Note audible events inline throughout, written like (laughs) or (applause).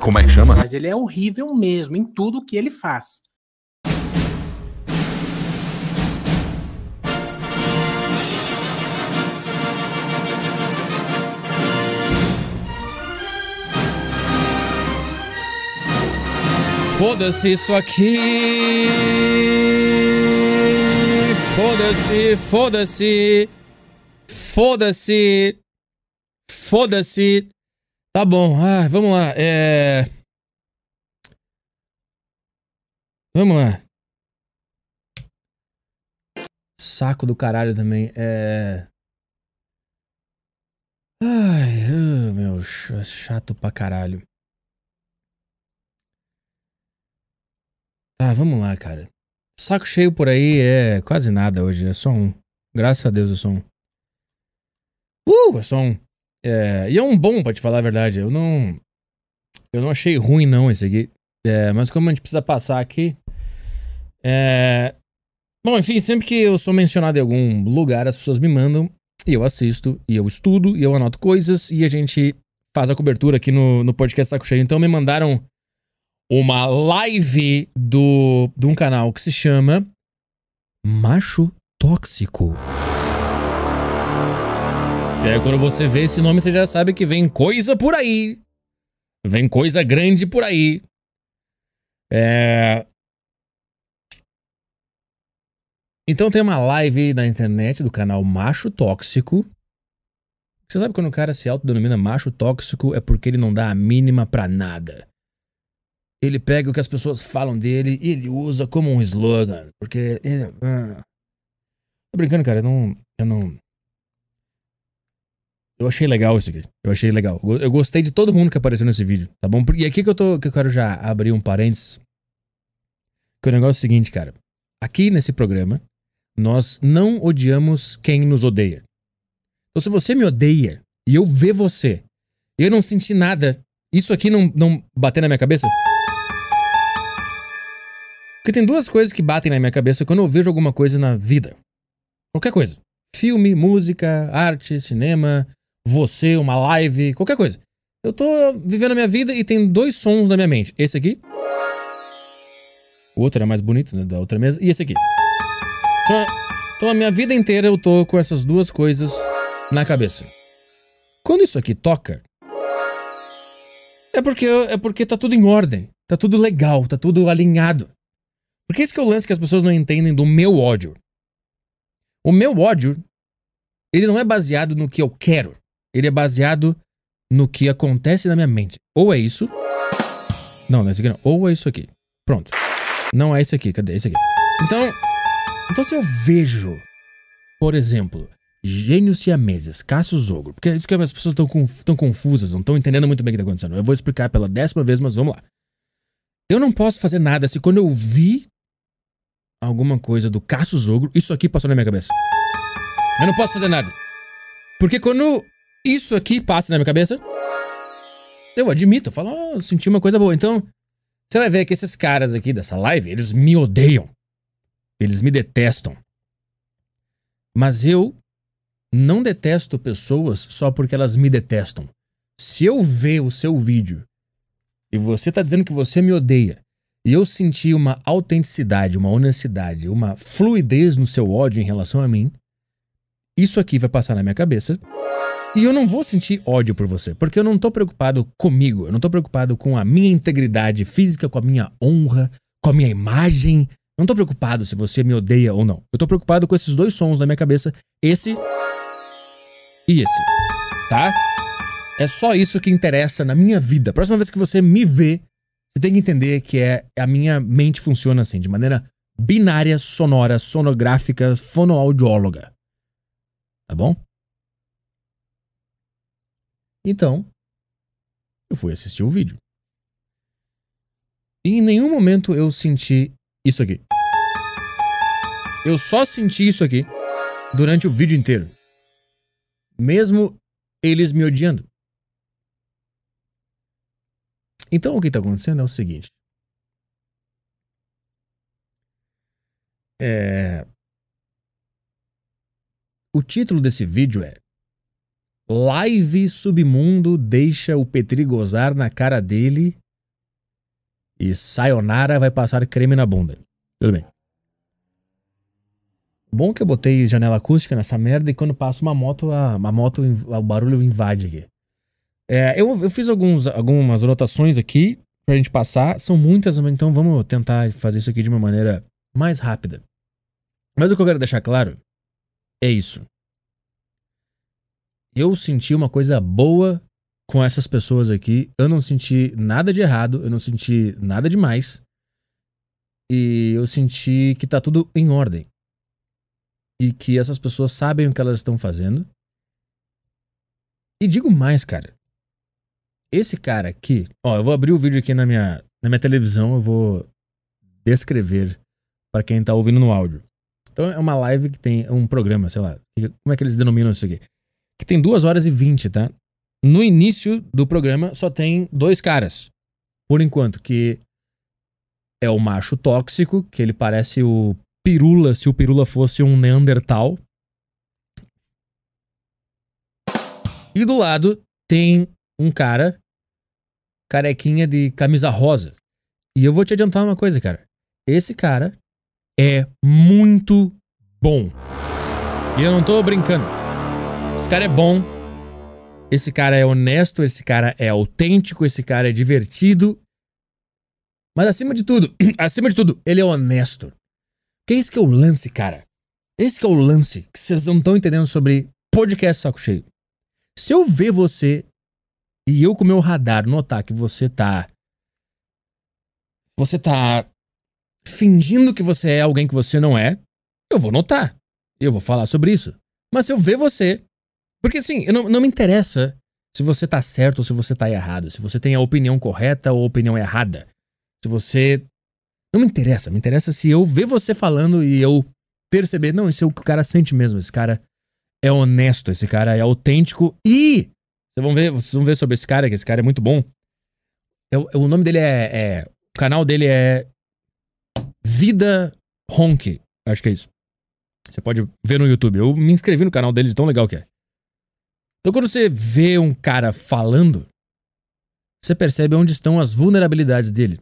Como é que chama? Mas ele é horrível mesmo em tudo que ele faz. Foda-se isso aqui! Foda-se, foda-se! Foda-se! Foda-se! Tá bom, ah, vamos lá. É... Vamos lá. Saco do caralho também. É. Ai, ah, meu, chato pra caralho. ah, vamos lá, cara. Saco cheio por aí é quase nada hoje. É só um. Graças a Deus é só um. Uh, é só um. É, e é um bom, pra te falar a verdade. Eu não. Eu não achei ruim, não, esse aqui. É, mas como a gente precisa passar aqui. É... Bom, enfim, sempre que eu sou mencionado em algum lugar, as pessoas me mandam. E eu assisto, e eu estudo, e eu anoto coisas, e a gente faz a cobertura aqui no, no podcast Saco Cheio. Então me mandaram uma live do, de um canal que se chama Macho Tóxico. E aí quando você vê esse nome, você já sabe que vem coisa por aí. Vem coisa grande por aí. É... Então tem uma live na internet do canal Macho Tóxico. Você sabe quando o cara se autodenomina macho tóxico é porque ele não dá a mínima para nada. Ele pega o que as pessoas falam dele e ele usa como um slogan. Porque. Ah. Tô brincando, cara. Eu não. Eu não. Eu achei legal isso aqui. Eu achei legal. Eu gostei de todo mundo que apareceu nesse vídeo, tá bom? E aqui que eu, tô, que eu quero já abrir um parênteses. Que o negócio é o seguinte, cara. Aqui nesse programa, nós não odiamos quem nos odeia. Então, se você me odeia e eu ver você, eu não senti nada, isso aqui não, não bater na minha cabeça? Porque tem duas coisas que batem na minha cabeça quando eu vejo alguma coisa na vida. Qualquer coisa. Filme, música, arte, cinema, você, uma live, qualquer coisa. Eu tô vivendo a minha vida e tem dois sons na minha mente. Esse aqui. O outro é mais bonito, né? Da outra mesa. E esse aqui. Então, então a minha vida inteira eu tô com essas duas coisas na cabeça. Quando isso aqui toca. É porque, é porque tá tudo em ordem. Tá tudo legal, tá tudo alinhado. Porque esse que é o lance que as pessoas não entendem do meu ódio. O meu ódio, ele não é baseado no que eu quero ele é baseado no que acontece na minha mente. Ou é isso. Não, não é isso aqui não. Ou é isso aqui. Pronto. Não é isso aqui. Cadê? É esse aqui. Então. Então se eu vejo, por exemplo, gênios siameses, caços Ogro, porque é isso que as pessoas estão tão confusas, não estão entendendo muito bem o que está acontecendo. Eu vou explicar pela décima vez, mas vamos lá. Eu não posso fazer nada se quando eu vi alguma coisa do caços Ogro, isso aqui passou na minha cabeça. Eu não posso fazer nada. Porque quando isso aqui passa na minha cabeça. Eu admito, eu falo, oh, eu senti uma coisa boa. Então, você vai ver que esses caras aqui dessa live, eles me odeiam. Eles me detestam. Mas eu não detesto pessoas só porque elas me detestam. Se eu ver o seu vídeo e você tá dizendo que você me odeia, e eu senti uma autenticidade, uma honestidade, uma fluidez no seu ódio em relação a mim, isso aqui vai passar na minha cabeça. E eu não vou sentir ódio por você, porque eu não tô preocupado comigo, eu não tô preocupado com a minha integridade física, com a minha honra, com a minha imagem. Eu não tô preocupado se você me odeia ou não. Eu tô preocupado com esses dois sons na minha cabeça, esse e esse, tá? É só isso que interessa na minha vida. Próxima vez que você me vê, você tem que entender que é a minha mente funciona assim, de maneira binária, sonora, sonográfica, fonoaudióloga. Tá bom? Então, eu fui assistir o vídeo. E em nenhum momento eu senti isso aqui. Eu só senti isso aqui durante o vídeo inteiro. Mesmo eles me odiando. Então o que está acontecendo é o seguinte. É... O título desse vídeo é Live Submundo deixa o Petri gozar na cara dele e Sayonara vai passar creme na bunda. Tudo bem. Bom que eu botei janela acústica nessa merda e quando passa uma moto, a, a moto, o barulho invade aqui. É, eu, eu fiz alguns, algumas anotações aqui pra gente passar. São muitas, então vamos tentar fazer isso aqui de uma maneira mais rápida. Mas o que eu quero deixar claro é isso eu senti uma coisa boa com essas pessoas aqui. Eu não senti nada de errado, eu não senti nada demais. E eu senti que tá tudo em ordem. E que essas pessoas sabem o que elas estão fazendo. E digo mais, cara. Esse cara aqui, ó, eu vou abrir o vídeo aqui na minha, na minha televisão, eu vou descrever para quem tá ouvindo no áudio. Então é uma live que tem um programa, sei lá, como é que eles denominam isso aqui? que tem 2 horas e 20, tá? No início do programa só tem dois caras. Por enquanto, que é o macho tóxico, que ele parece o Pirula, se o Pirula fosse um Neandertal. E do lado tem um cara carequinha de camisa rosa. E eu vou te adiantar uma coisa, cara. Esse cara é muito bom. E eu não tô brincando. Esse cara é bom. Esse cara é honesto, esse cara é autêntico, esse cara é divertido. Mas acima de tudo, (clears throat) acima de tudo, ele é honesto. Que é isso que é o lance, cara. Esse que é o lance que vocês não estão entendendo sobre podcast saco cheio. Se eu ver você e eu com meu radar notar que você tá você tá fingindo que você é alguém que você não é, eu vou notar. Eu vou falar sobre isso. Mas se eu ver você porque assim, não, não me interessa se você tá certo ou se você tá errado, se você tem a opinião correta ou a opinião errada. Se você. Não me interessa, me interessa se eu ver você falando e eu perceber, não, isso é o que o cara sente mesmo, esse cara é honesto, esse cara é autêntico e. Vocês vão ver, vocês vão ver sobre esse cara, que esse cara é muito bom. Eu, é eu, é, o nome dele é, é, O canal dele é. Vida Honk. Acho que é isso. Você pode ver no YouTube. Eu me inscrevi no canal dele de tão legal que é. Então, quando você vê um cara falando, você percebe onde estão as vulnerabilidades dele.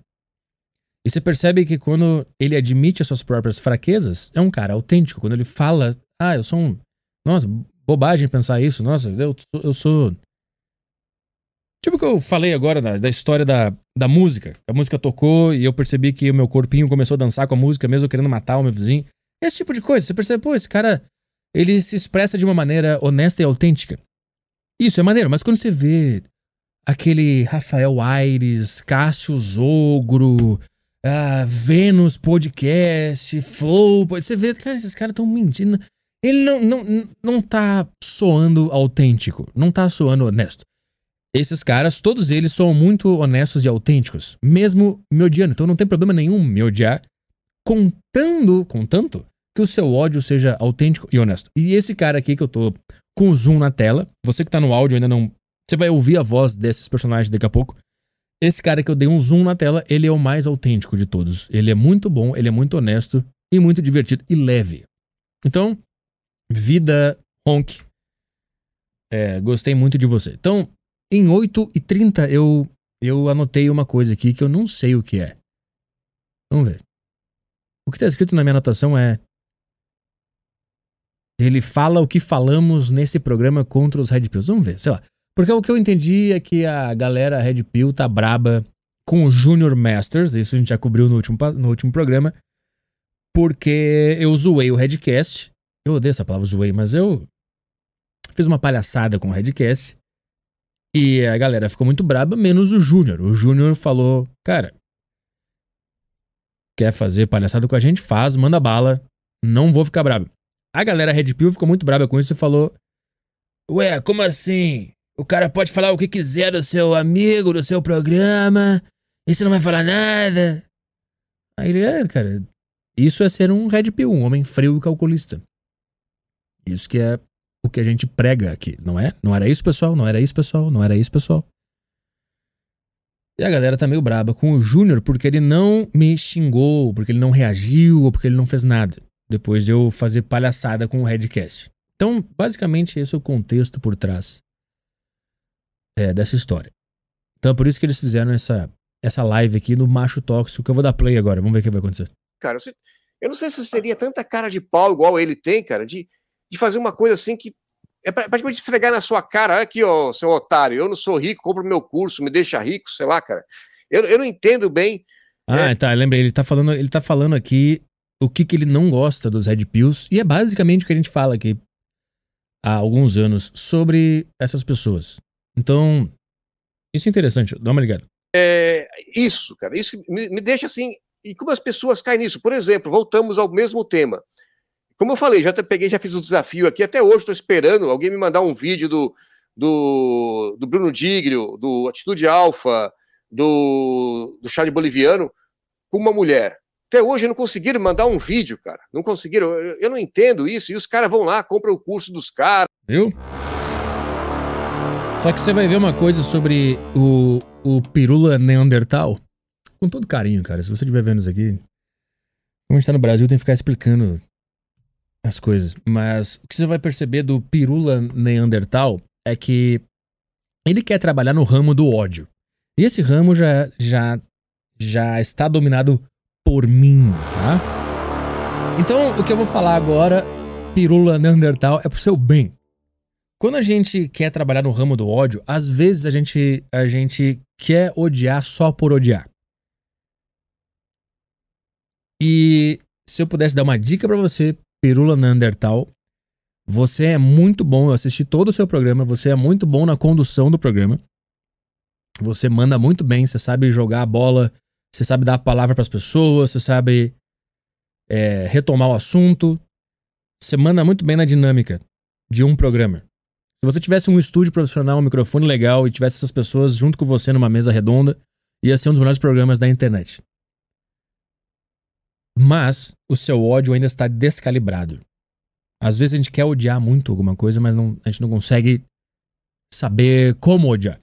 E você percebe que quando ele admite as suas próprias fraquezas, é um cara autêntico. Quando ele fala, ah, eu sou um. Nossa, bobagem pensar isso. Nossa, eu, eu sou. Tipo o que eu falei agora da, da história da, da música. A música tocou e eu percebi que o meu corpinho começou a dançar com a música, mesmo querendo matar o meu vizinho. Esse tipo de coisa. Você percebe, pô, esse cara. Ele se expressa de uma maneira honesta e autêntica. Isso é maneiro, mas quando você vê aquele Rafael Aires, Cássio Zogro, ah, Vênus Podcast, Flow, você vê, cara, esses caras estão mentindo. Ele não, não, não tá soando autêntico, não tá soando honesto. Esses caras, todos eles, são muito honestos e autênticos, mesmo me odiando. Então não tem problema nenhum me odiar, contando, contanto, que o seu ódio seja autêntico e honesto. E esse cara aqui que eu tô com o zoom na tela, você que tá no áudio ainda não. Você vai ouvir a voz desses personagens daqui a pouco. Esse cara que eu dei um zoom na tela, ele é o mais autêntico de todos. Ele é muito bom, ele é muito honesto e muito divertido e leve. Então, vida honk. É, gostei muito de você. Então, em 8h30 eu, eu anotei uma coisa aqui que eu não sei o que é. Vamos ver. O que está escrito na minha anotação é ele fala o que falamos nesse programa contra os Red Pills. Vamos ver, sei lá. Porque o que eu entendi é que a galera Red Pill tá braba com o Junior Masters, isso a gente já cobriu no último, no último programa, porque eu zoei o Redcast. Eu odeio essa palavra zoei, mas eu fiz uma palhaçada com o Redcast. E a galera ficou muito braba, menos o Júnior. O Júnior falou: Cara, quer fazer palhaçada com a gente? Faz, manda bala. Não vou ficar brabo. A galera Red Pill ficou muito brava com isso e falou: Ué, como assim? O cara pode falar o que quiser do seu amigo, do seu programa, e você não vai falar nada. Aí ele, é, cara, isso é ser um Red Pill, um homem frio e calculista. Isso que é o que a gente prega aqui, não é? Não era isso, pessoal? Não era isso, pessoal? Não era isso, pessoal? E a galera tá meio braba com o Júnior porque ele não me xingou, porque ele não reagiu ou porque ele não fez nada depois de eu fazer palhaçada com o Redcast. Então, basicamente, esse é o contexto por trás é, dessa história. Então, é por isso que eles fizeram essa, essa live aqui no Macho Tóxico, que eu vou dar play agora. Vamos ver o que vai acontecer. Cara, eu não sei se seria tanta cara de pau igual ele tem, cara, de, de fazer uma coisa assim que é praticamente é esfregar na sua cara, ah, aqui, ó, seu otário, eu não sou rico, compro meu curso, me deixa rico, sei lá, cara. Eu, eu não entendo bem. Ah, é... tá, lembrei, ele tá falando, ele tá falando aqui o que, que ele não gosta dos Red Pills, e é basicamente o que a gente fala aqui há alguns anos sobre essas pessoas. Então, isso é interessante, dá uma ligada. É, isso, cara, isso me, me deixa assim. E como as pessoas caem nisso? Por exemplo, voltamos ao mesmo tema. Como eu falei, já peguei, já fiz o um desafio aqui, até hoje estou esperando alguém me mandar um vídeo do, do, do Bruno Digrio, do Atitude Alfa, do, do Charlie Boliviano, com uma mulher. Até hoje não conseguiram mandar um vídeo, cara. Não conseguiram. Eu não entendo isso. E os caras vão lá, compram o curso dos caras. Viu? Só que você vai ver uma coisa sobre o, o Pirula Neandertal. Com todo carinho, cara. Se você estiver vendo isso aqui. Como a gente tá no Brasil, tem que ficar explicando as coisas. Mas o que você vai perceber do Pirula Neandertal é que ele quer trabalhar no ramo do ódio. E esse ramo já, já, já está dominado por mim, tá? Então, o que eu vou falar agora, pirula Neandertal, é pro seu bem. Quando a gente quer trabalhar no ramo do ódio, às vezes a gente, a gente quer odiar só por odiar. E se eu pudesse dar uma dica para você, Pirula Neandertal, você é muito bom, eu assisti todo o seu programa, você é muito bom na condução do programa. Você manda muito bem, você sabe jogar a bola você sabe dar a palavra para as pessoas, você sabe é, retomar o assunto. Você manda muito bem na dinâmica de um programa. Se você tivesse um estúdio profissional, um microfone legal e tivesse essas pessoas junto com você numa mesa redonda, ia ser um dos melhores programas da internet. Mas o seu ódio ainda está descalibrado. Às vezes a gente quer odiar muito alguma coisa, mas não, a gente não consegue saber como odiar.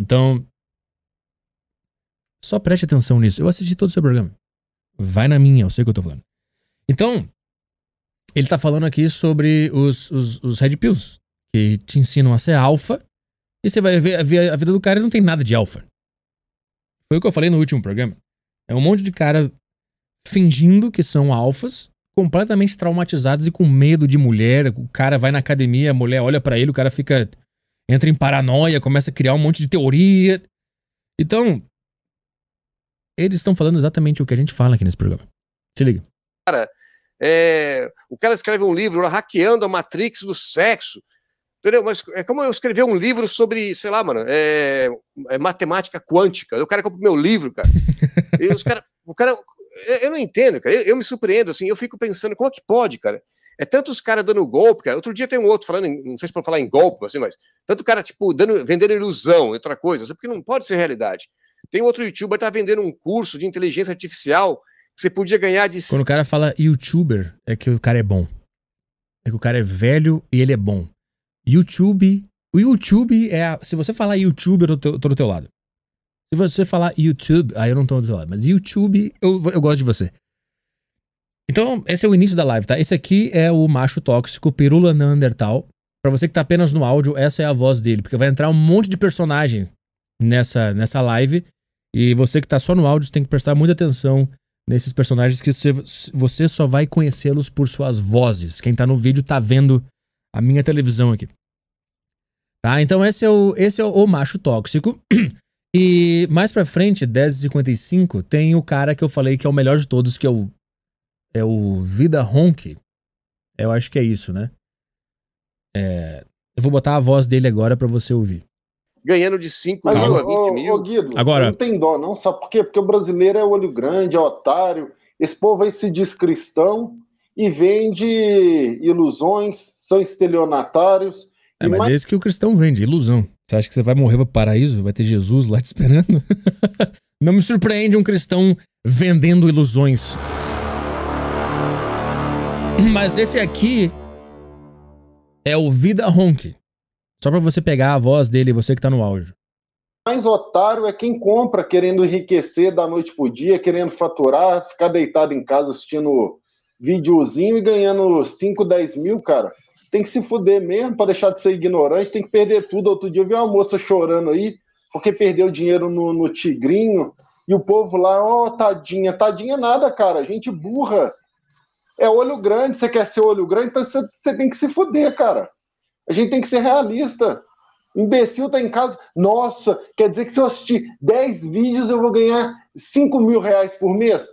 Então, só preste atenção nisso. Eu assisti todo o seu programa. Vai na minha, eu sei o que eu tô falando. Então, ele tá falando aqui sobre os, os, os Red Pills, que te ensinam a ser alfa, e você vai ver, ver a vida do cara não tem nada de alfa. Foi o que eu falei no último programa. É um monte de cara fingindo que são alfas, completamente traumatizados e com medo de mulher. O cara vai na academia, a mulher olha para ele, o cara fica entra em paranoia, começa a criar um monte de teoria. Então, eles estão falando exatamente o que a gente fala aqui nesse programa. Se liga. Cara, é, o cara escreve um livro hackeando a Matrix do sexo. Entendeu? Mas é como eu escrever um livro sobre, sei lá, mano, é, é matemática quântica. O cara compra o meu livro, cara. (laughs) e os cara, o cara. Eu, não entendo, cara. Eu, eu, me surpreendo, assim. Eu fico pensando, como é que pode, cara? É tanto os caras dando golpe, cara. Outro dia tem um outro falando, não sei se para falar em golpe, assim, mas. Tanto o cara, tipo, dando, vendendo ilusão, outra coisa. Assim, porque não pode ser realidade. Tem outro youtuber que tá vendendo um curso de inteligência artificial que você podia ganhar de. Quando o cara fala youtuber, é que o cara é bom. É que o cara é velho e ele é bom. YouTube. O YouTube é. A... se você falar youtuber, eu tô, eu tô do teu lado. Se você falar YouTube, aí ah, eu não tô do teu lado, mas YouTube, eu, eu gosto de você. Então, esse é o início da live, tá? Esse aqui é o macho tóxico, Pirula Neandertal. Para você que tá apenas no áudio, essa é a voz dele, porque vai entrar um monte de personagem nessa, nessa live e você que está só no áudio tem que prestar muita atenção nesses personagens que você só vai conhecê-los por suas vozes. Quem está no vídeo está vendo a minha televisão aqui. Tá? Então esse é o, esse é o, o macho tóxico. (clears throat) E mais pra frente, 10h55, tem o cara que eu falei que é o melhor de todos, que é o. É o Vida Honk. Eu acho que é isso, né? É, eu vou botar a voz dele agora para você ouvir ganhando de 5 mil a 20 mil. Ô, Guido, Agora... não tem dó, não, sabe por quê? Porque o brasileiro é olho grande, é otário. Esse povo aí se diz cristão e vende ilusões, são estelionatários. É, mas é isso que o cristão vende, ilusão. Você acha que você vai morrer para o paraíso? Vai ter Jesus lá te esperando? (laughs) não me surpreende um cristão vendendo ilusões. Mas esse aqui é o Vida Ronk. Só para você pegar a voz dele, você que tá no áudio. Mais otário é quem compra querendo enriquecer da noite pro dia, querendo faturar, ficar deitado em casa assistindo videozinho e ganhando 5, 10 mil, cara. Tem que se fuder mesmo para deixar de ser ignorante, tem que perder tudo. Outro dia eu vi uma moça chorando aí, porque perdeu dinheiro no, no Tigrinho, e o povo lá, ó, oh, tadinha, tadinha é nada, cara, gente burra. É olho grande, você quer ser olho grande, então você, você tem que se fuder, cara. A gente tem que ser realista. Imbecil tá em casa. Nossa, quer dizer que se eu assistir 10 vídeos eu vou ganhar 5 mil reais por mês?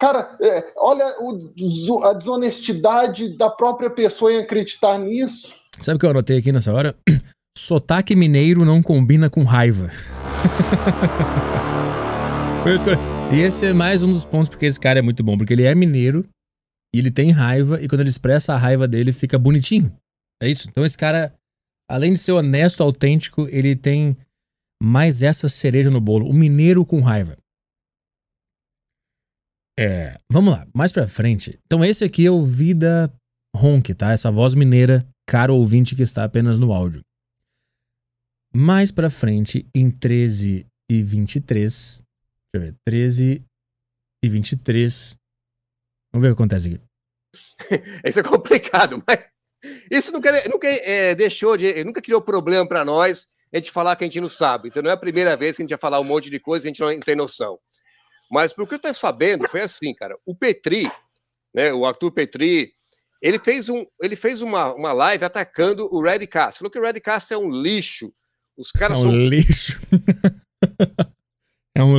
Cara, é, olha o, a desonestidade da própria pessoa em acreditar nisso. Sabe o que eu anotei aqui nessa hora? (clears throat) Sotaque mineiro não combina com raiva. (laughs) e esse é mais um dos pontos porque esse cara é muito bom, porque ele é mineiro e ele tem raiva, e quando ele expressa a raiva dele, fica bonitinho. É isso. Então esse cara, além de ser honesto, autêntico, ele tem mais essa cereja no bolo. O mineiro com raiva. É, vamos lá, mais pra frente. Então esse aqui é o Vida Honk, tá? Essa voz mineira, caro ouvinte que está apenas no áudio. Mais pra frente, em 13 e 23, deixa eu ver, 13 e 23, vamos ver o que acontece aqui. Isso (laughs) é complicado, mas isso nunca, nunca é, deixou de. Nunca criou problema para nós a gente falar que a gente não sabe. Então não é a primeira vez que a gente vai falar um monte de coisa e a gente não tem noção. Mas pelo que eu estou sabendo, foi assim, cara. O Petri, né, o Arthur Petri, ele fez, um, ele fez uma, uma live atacando o Red Cast. Falou que o Red Cast é um lixo. Os caras é um são. lixo. (laughs) É um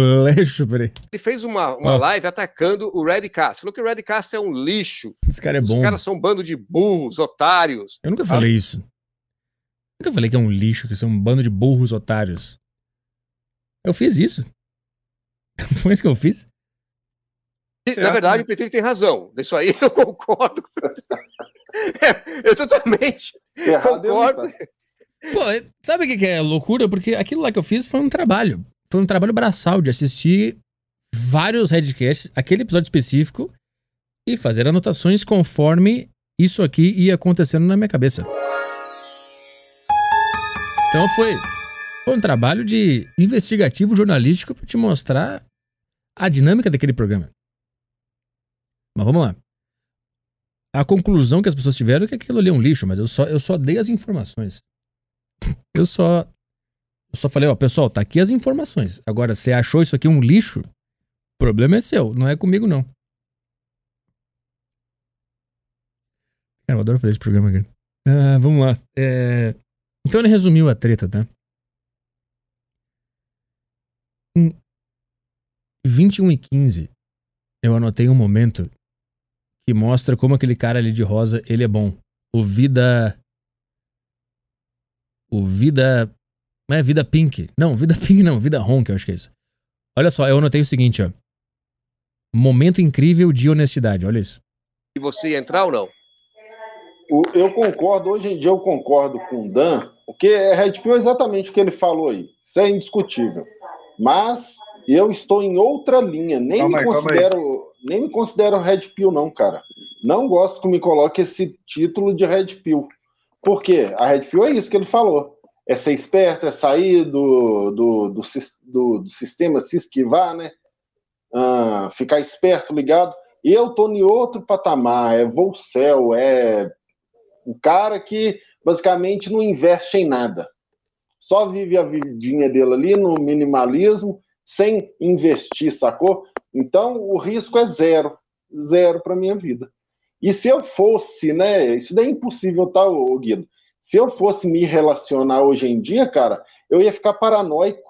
peraí. Ele fez uma, uma live atacando o Red Cast. Falou que o Red Cast é um lixo. Esse cara é Os bom. Os caras são um bando de burros, otários. Eu nunca falei ah. isso. Eu nunca falei que é um lixo, que são um bando de burros, otários. Eu fiz isso. (laughs) Foi isso que eu fiz. Na verdade, o Petri tem razão. Isso aí (laughs) eu concordo. (laughs) É, eu totalmente concordo. Pô, sabe o que é loucura? Porque aquilo lá que eu fiz foi um trabalho foi um trabalho braçal de assistir vários headcasts, aquele episódio específico, e fazer anotações conforme isso aqui ia acontecendo na minha cabeça. Então foi, foi um trabalho de investigativo jornalístico para te mostrar a dinâmica daquele programa. Mas vamos lá. A conclusão que as pessoas tiveram é que aquilo ali é um lixo, mas eu só, eu só dei as informações. (laughs) Eu só eu só falei, ó, pessoal, tá aqui as informações. Agora, você achou isso aqui um lixo? O problema é seu, não é comigo, não. Cara, eu adoro fazer esse programa, aqui. Ah, vamos lá. É... Então ele resumiu a treta, tá? Em 21 e 15, eu anotei um momento que mostra como aquele cara ali de rosa, ele é bom. O Vida... O Vida não é Vida Pink. Não, Vida (laughs) Pink não, Vida ronca, eu acho que é isso. Olha só, eu anotei o seguinte, ó. Momento incrível de honestidade, olha isso. E você ia entrar ou não? Eu concordo, hoje em dia eu concordo com o Dan, porque é Red Pill é exatamente o que ele falou aí. Isso é indiscutível. Mas eu estou em outra linha, nem me aí, considero nem me considero Red Pill, não, cara. Não gosto que me coloque esse título de Red Pill. Por quê? A Red Pill é isso que ele falou é ser esperto, é sair do, do, do, do, do sistema, se esquivar, né? Ah, ficar esperto, ligado. E eu tô em outro patamar, é vou céu, é o cara que basicamente não investe em nada. Só vive a vidinha dele ali no minimalismo, sem investir, sacou? Então o risco é zero, zero para minha vida. E se eu fosse, né? Isso daí é impossível, tá, Guido? Se eu fosse me relacionar hoje em dia, cara, eu ia ficar paranoico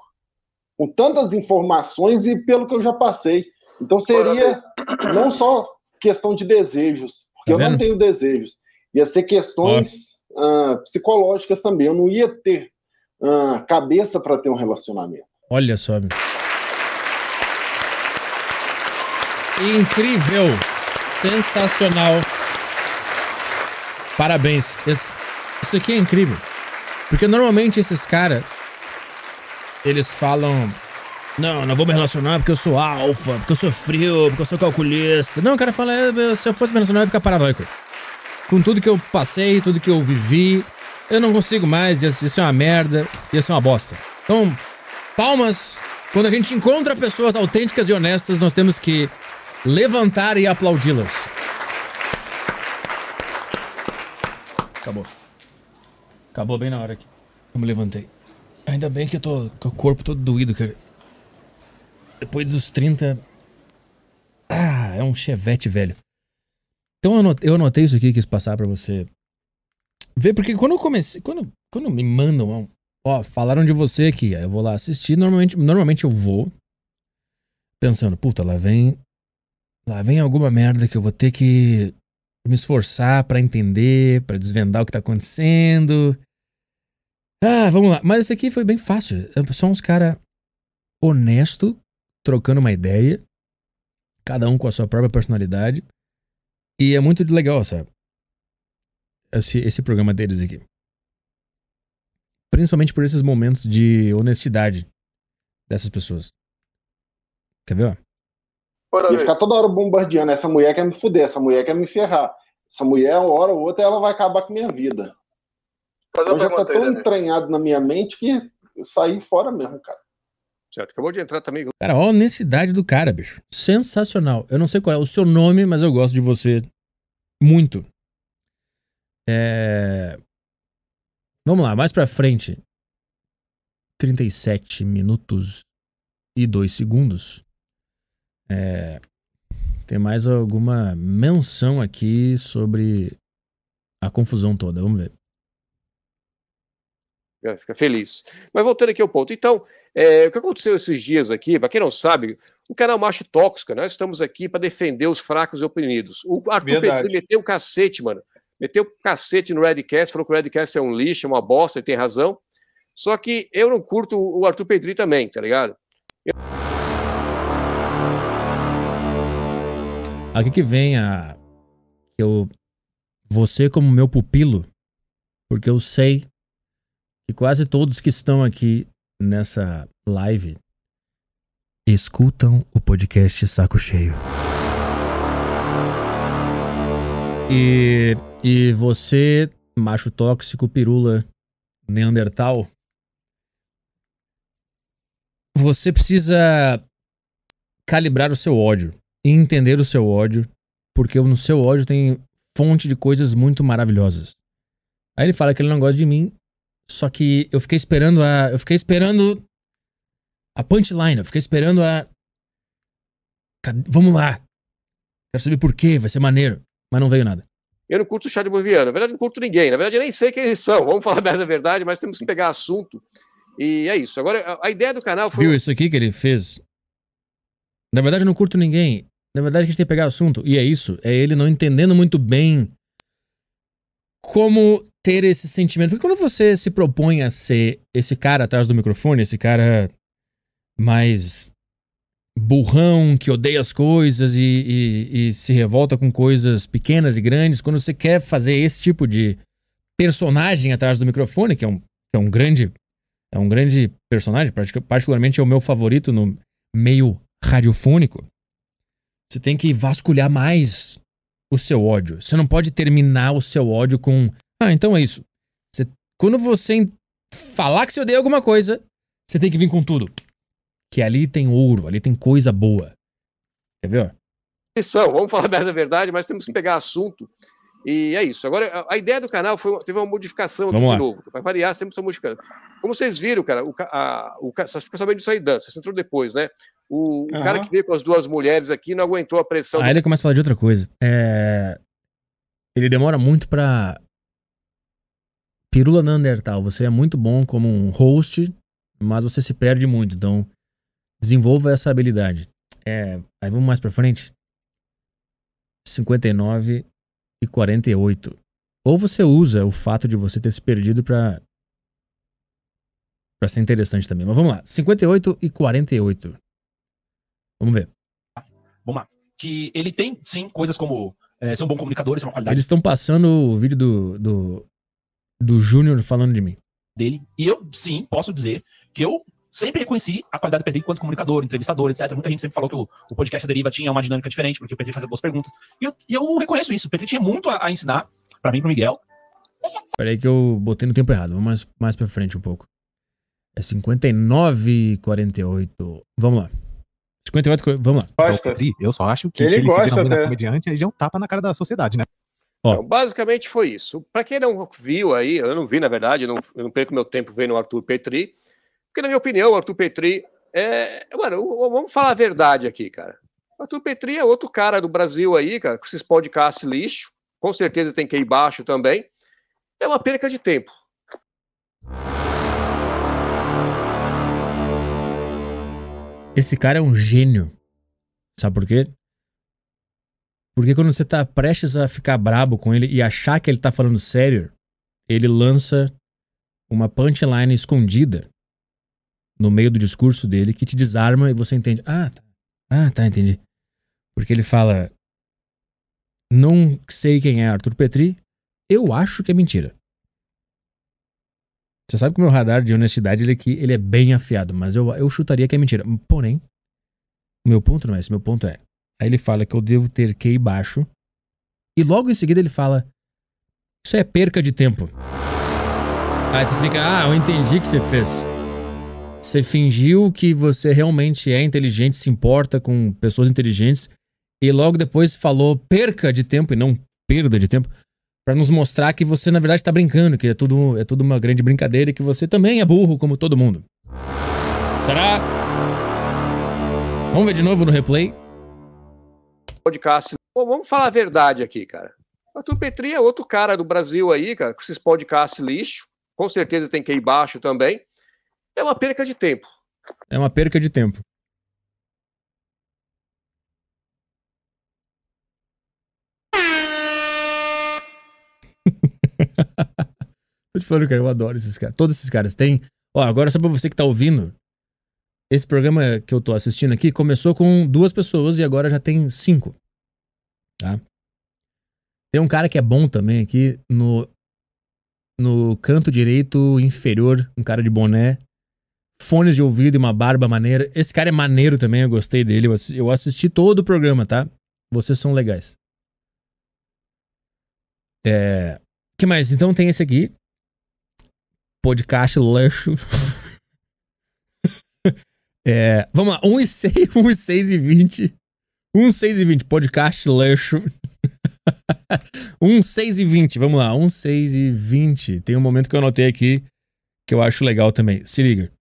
com tantas informações e pelo que eu já passei. Então seria não só questão de desejos, tá porque tá eu não tenho desejos. Ia ser questões ah, psicológicas também. Eu não ia ter ah, cabeça para ter um relacionamento. Olha só. Incrível! Sensacional! Parabéns! Esse, isso aqui é incrível. Porque normalmente esses caras. Eles falam. Não, não vou me relacionar porque eu sou alfa, porque eu sou frio, porque eu sou calculista. Não, o cara fala, é, se eu fosse me relacionar eu ia ficar paranoico. Com tudo que eu passei, tudo que eu vivi, eu não consigo mais, ia ser uma merda, ia ser uma bosta. Então, palmas. Quando a gente encontra pessoas autênticas e honestas, nós temos que levantar e aplaudi-las. Acabou. Acabou bem na hora aqui. Eu me levantei. Ainda bem que eu tô com o corpo todo doído, cara. Depois dos 30. Ah, é um chevette velho. Então eu anotei, eu anotei isso aqui que quis passar para você. Ver, porque quando eu comecei. Quando, quando me mandam. Ó, falaram de você aqui. Aí eu vou lá assistir. Normalmente, normalmente eu vou. Pensando, puta, lá vem. Lá vem alguma merda que eu vou ter que Pra me esforçar para entender, para desvendar o que tá acontecendo. Ah, vamos lá. Mas esse aqui foi bem fácil. São uns caras honesto, trocando uma ideia, cada um com a sua própria personalidade. E é muito legal, sabe? Esse, esse programa deles aqui. Principalmente por esses momentos de honestidade dessas pessoas. Quer ver? Ó? Ia ficar toda hora bombardeando. Essa mulher quer me fuder, essa mulher quer me ferrar. Essa mulher, uma hora ou outra, ela vai acabar com minha vida. Mas eu já tá tão aí, né? entranhado na minha mente que eu saí fora mesmo, cara. Certo, acabou de entrar também. Cara, olha a honestidade do cara, bicho. Sensacional. Eu não sei qual é o seu nome, mas eu gosto de você muito. É... Vamos lá, mais pra frente. 37 minutos e 2 segundos. É, tem mais alguma menção aqui sobre a confusão toda. Vamos ver. É, fica feliz. Mas voltando aqui ao ponto. Então, é, o que aconteceu esses dias aqui, para quem não sabe, o canal Macho Tóxica, nós estamos aqui para defender os fracos e oprimidos. O Arthur Pedri Petri meteu o cacete, mano. Meteu o cacete no Redcast, falou que o Redcast é um lixo, é uma bosta, ele tem razão. Só que eu não curto o Arthur Petri também, tá ligado? Eu... Aqui que vem a. Que eu. Você, como meu pupilo, porque eu sei que quase todos que estão aqui nessa live escutam o podcast Saco Cheio. E, e você, macho tóxico, pirula, neandertal, você precisa calibrar o seu ódio e entender o seu ódio, porque no seu ódio tem fonte de coisas muito maravilhosas. Aí ele fala que ele não gosta de mim, só que eu fiquei esperando a. Eu fiquei esperando a punchline, eu fiquei esperando a. Cadê? Vamos lá! Quero saber por quê, vai ser maneiro. Mas não veio nada. Eu não curto o chá de boviano. Na verdade, não curto ninguém. Na verdade, eu nem sei quem eles são. Vamos falar dessa (laughs) verdade, mas temos que pegar assunto. E é isso. Agora, a ideia do canal foi. Viu isso aqui que ele fez? Na verdade, eu não curto ninguém. Na verdade, a gente tem que pegar assunto, e é isso, é ele não entendendo muito bem como ter esse sentimento. Porque quando você se propõe a ser esse cara atrás do microfone, esse cara mais burrão, que odeia as coisas e, e, e, se revolta com coisas pequenas e grandes, quando você quer fazer esse tipo de personagem atrás do microfone, que é um, que é um grande é um grande personagem, particularmente é o meu favorito no meio radiofônico, você tem que vasculhar mais o seu ódio. Você não pode terminar o seu ódio com. Ah, então é isso. Você, quando você falar que você odeia alguma coisa, você tem que vir com tudo. Que ali tem ouro, ali tem coisa boa. Quer ver? vamos falar a verdade, mas temos que pegar assunto. E é isso. Agora, a ideia do canal foi, teve uma modificação aqui de novo. Vai variar, sempre estou modificando. Como vocês viram, cara, o, a, o, só fica sabendo disso aí, Dan, você entrou depois, né? O, uhum. o, cara que veio com as duas mulheres aqui não aguentou a pressão. Aí do... ele começa a falar de outra coisa. É... Ele demora muito pra. Pirula Neandertal, você é muito bom como um host, mas você se perde muito, então desenvolva essa habilidade. É... Aí vamos mais pra frente. 59 e 48. Ou você usa o fato de você ter se perdido pra. Pra ser interessante também. Mas vamos lá. 58 e 48. Vamos ver. Vamos lá. Que ele tem, sim, coisas como é, ser um bom comunicador, ser uma qualidade. Eles estão passando o vídeo do, do, do Júnior falando de mim. Dele. E eu, sim, posso dizer que eu sempre reconheci a qualidade do Pedrinho enquanto comunicador, entrevistador, etc. Muita gente sempre falou que o, o podcast Deriva tinha uma dinâmica diferente, porque o Pedrinho fazia boas perguntas. E eu, e eu reconheço isso. O Pedrinho tinha muito a, a ensinar, para mim e pro Miguel. Peraí que eu botei no tempo errado. Vamos mais, mais pra frente um pouco. É 59,48. Vamos lá. 58, vamos lá. É Petri Eu só acho que ele se ele gosta, se denomina né? comediante, aí já é um tapa na cara da sociedade, né? Então, basicamente foi isso. Para quem não viu aí, eu não vi, na verdade, não, eu não perco meu tempo vendo o Arthur Petri, porque, na minha opinião, o Arthur Petri é. Mano, vamos falar a verdade aqui, cara. O Arthur Petri é outro cara do Brasil aí, cara, com esses podcasts lixo. Com certeza tem que ir baixo também. É uma perca de tempo. Esse cara é um gênio. Sabe por quê? Porque quando você tá prestes a ficar brabo com ele e achar que ele tá falando sério, ele lança uma punchline escondida no meio do discurso dele que te desarma e você entende. Ah, tá. Ah, tá, entendi. Porque ele fala: Não sei quem é Arthur Petri, eu acho que é mentira. Você sabe que o meu radar de honestidade ele, aqui, é ele é bem afiado, mas eu, eu chutaria que é mentira. Porém, o meu ponto não é esse, meu ponto é. Aí ele fala que eu devo ter QI baixo. E logo em seguida ele fala: Isso é perca de tempo. Aí você fica: Ah, eu entendi o que você fez. Você fingiu que você realmente é inteligente, se importa com pessoas inteligentes. E logo depois falou perca de tempo e não perda de tempo para nos mostrar que você na verdade está brincando, que é tudo, é tudo uma grande brincadeira e que você também é burro como todo mundo. Será? Vamos ver de novo no replay. Podcast. Pô, vamos falar a verdade aqui, cara. Arthur Petri é outro cara do Brasil aí, cara, com esses podcasts lixo. Com certeza tem que ir baixo também. É uma perca de tempo. É uma perca de tempo. (laughs) Tô te falando, cara, eu adoro esses caras. Todos esses caras têm. Ó, agora só pra você que tá ouvindo. Esse programa que eu tô assistindo aqui começou com duas pessoas e agora já tem cinco. Tá? Tem um cara que é bom também aqui no. No canto direito inferior, um cara de boné, fones de ouvido e uma barba maneira. Esse cara é maneiro também, eu gostei dele. Eu assisti, eu assisti todo o programa, tá? Vocês são legais. É que mais? Então tem esse aqui. Podcast luxo. (laughs) é, vamos lá. 1 e 6, 1 e 6 e 20. 1, 6 e 20. Podcast luxo. 1, 6 e 20. Vamos lá. 1, 6 e 20. Tem um momento que eu anotei aqui que eu acho legal também. Se liga.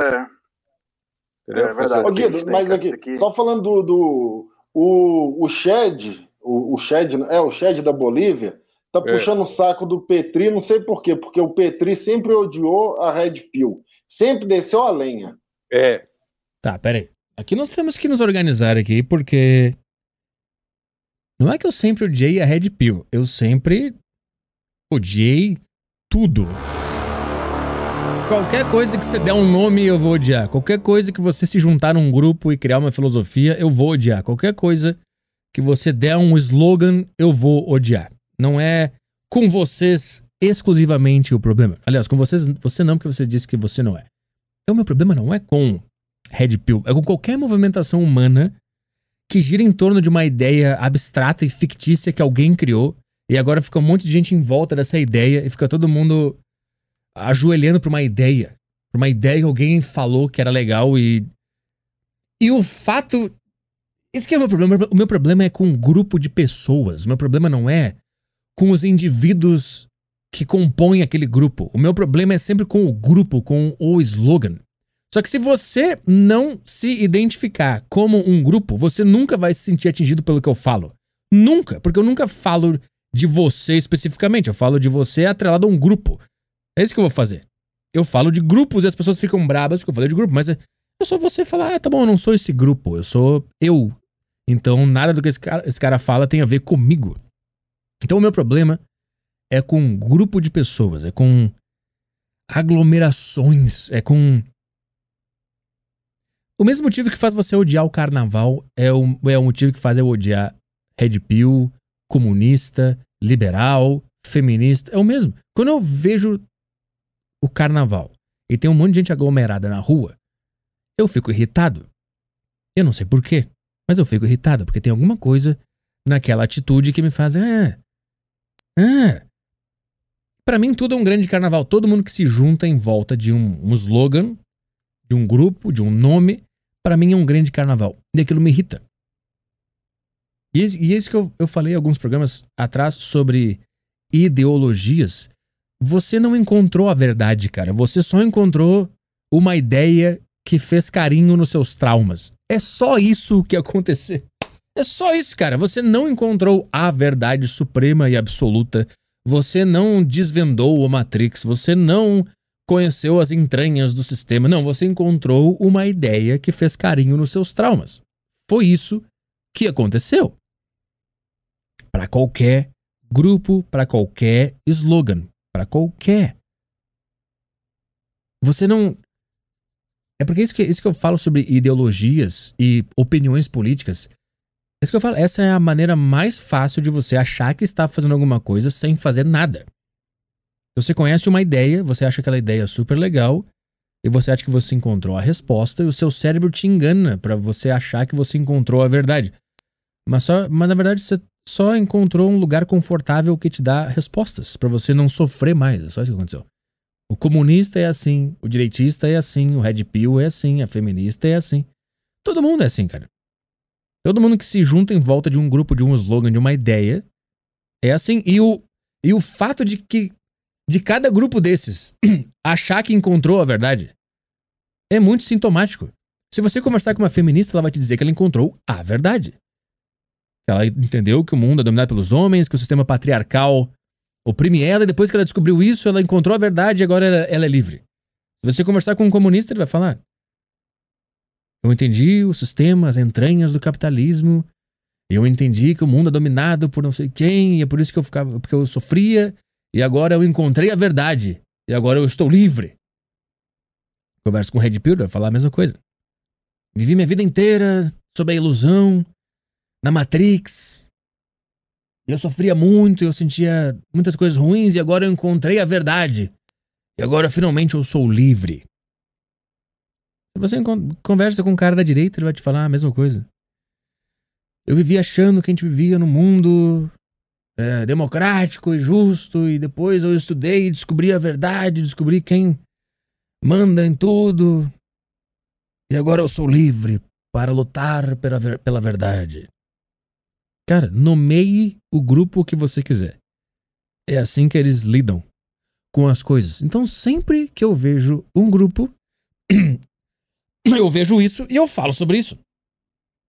É. É, verdade. Ô, Guido, mas aqui, aqui, só falando do, do o, o Shed, o, o Shed, é, o Shed da Bolívia, Tá é. puxando o saco do Petri, não sei por quê, porque o Petri sempre odiou a Red Pill. Sempre desceu a lenha. É. Tá, peraí. Aqui nós temos que nos organizar aqui, porque. Não é que eu sempre odiei a Red Pill. Eu sempre odiei tudo. Qualquer coisa que você der um nome, eu vou odiar. Qualquer coisa que você se juntar num grupo e criar uma filosofia, eu vou odiar. Qualquer coisa que você der um slogan, eu vou odiar. Não é com vocês exclusivamente o problema. Aliás, com vocês, você não, porque você disse que você não é. Então, meu problema não é com Red Pill, é com qualquer movimentação humana que gira em torno de uma ideia abstrata e fictícia que alguém criou, e agora fica um monte de gente em volta dessa ideia e fica todo mundo ajoelhando para uma ideia. Pra uma ideia que alguém falou que era legal e. E o fato. Esse que é o meu problema. O meu problema é com um grupo de pessoas. O meu problema não é com os indivíduos que compõem aquele grupo. O meu problema é sempre com o grupo, com o slogan. Só que se você não se identificar como um grupo, você nunca vai se sentir atingido pelo que eu falo. Nunca, porque eu nunca falo de você especificamente, eu falo de você atrelado a um grupo. É isso que eu vou fazer. Eu falo de grupos e as pessoas ficam brabas porque eu falei de grupo, mas é só você falar, ah, tá bom, eu não sou esse grupo, eu sou eu. Então nada do que esse cara, esse cara fala tem a ver comigo. Então o meu problema é com um grupo de pessoas, é com aglomerações, é com. O mesmo motivo que faz você odiar o carnaval é o, é o motivo que faz eu odiar Red Pill, comunista, liberal, feminista. É o mesmo. Quando eu vejo o carnaval e tem um monte de gente aglomerada na rua, eu fico irritado. Eu não sei porquê, mas eu fico irritado porque tem alguma coisa naquela atitude que me faz. Ah, ah, para mim tudo é um grande carnaval. Todo mundo que se junta em volta de um, um slogan, de um grupo, de um nome, para mim é um grande carnaval. E aquilo me irrita. E, e é isso que eu, eu falei em alguns programas atrás sobre ideologias. Você não encontrou a verdade, cara. Você só encontrou uma ideia que fez carinho nos seus traumas. É só isso que aconteceu. É só isso, cara. Você não encontrou a verdade suprema e absoluta. Você não desvendou a Matrix. Você não conheceu as entranhas do sistema. Não, você encontrou uma ideia que fez carinho nos seus traumas. Foi isso que aconteceu. Para qualquer grupo, para qualquer slogan, para qualquer. Você não é porque isso que, isso que eu falo sobre ideologias e opiniões políticas. É isso que eu falo, essa é a maneira mais fácil de você achar que está fazendo alguma coisa sem fazer nada. Você conhece uma ideia, você acha aquela ideia super legal, e você acha que você encontrou a resposta, e o seu cérebro te engana para você achar que você encontrou a verdade. Mas, só, mas na verdade você só encontrou um lugar confortável que te dá respostas, para você não sofrer mais. É só isso que aconteceu. O comunista é assim, o direitista é assim, o red pill é assim, a feminista é assim. Todo mundo é assim, cara. Todo mundo que se junta em volta de um grupo, de um slogan, de uma ideia, é assim. E o, e o fato de que de cada grupo desses (clears throat) achar que encontrou a verdade é muito sintomático. Se você conversar com uma feminista, ela vai te dizer que ela encontrou a verdade. Ela entendeu que o mundo é dominado pelos homens, que o sistema patriarcal oprime ela, e depois que ela descobriu isso, ela encontrou a verdade e agora ela, ela é livre. Se você conversar com um comunista, ele vai falar: eu entendi o sistema, as entranhas do capitalismo. Eu entendi que o mundo é dominado por não sei quem, e é por isso que eu ficava, porque eu sofria, e agora eu encontrei a verdade, e agora eu estou livre. Converso com o Red Pill, vai falar a mesma coisa. Vivi minha vida inteira sob a ilusão, na Matrix. Eu sofria muito, eu sentia muitas coisas ruins e agora eu encontrei a verdade. E agora finalmente eu sou livre. Se você conversa com um cara da direita, ele vai te falar a mesma coisa. Eu vivia achando que a gente vivia num mundo é, democrático e justo, e depois eu estudei e descobri a verdade, descobri quem manda em tudo. E agora eu sou livre para lutar pela, ver pela verdade. Cara, nomeie o grupo que você quiser. É assim que eles lidam com as coisas. Então, sempre que eu vejo um grupo (clears throat) eu vejo isso e eu falo sobre isso.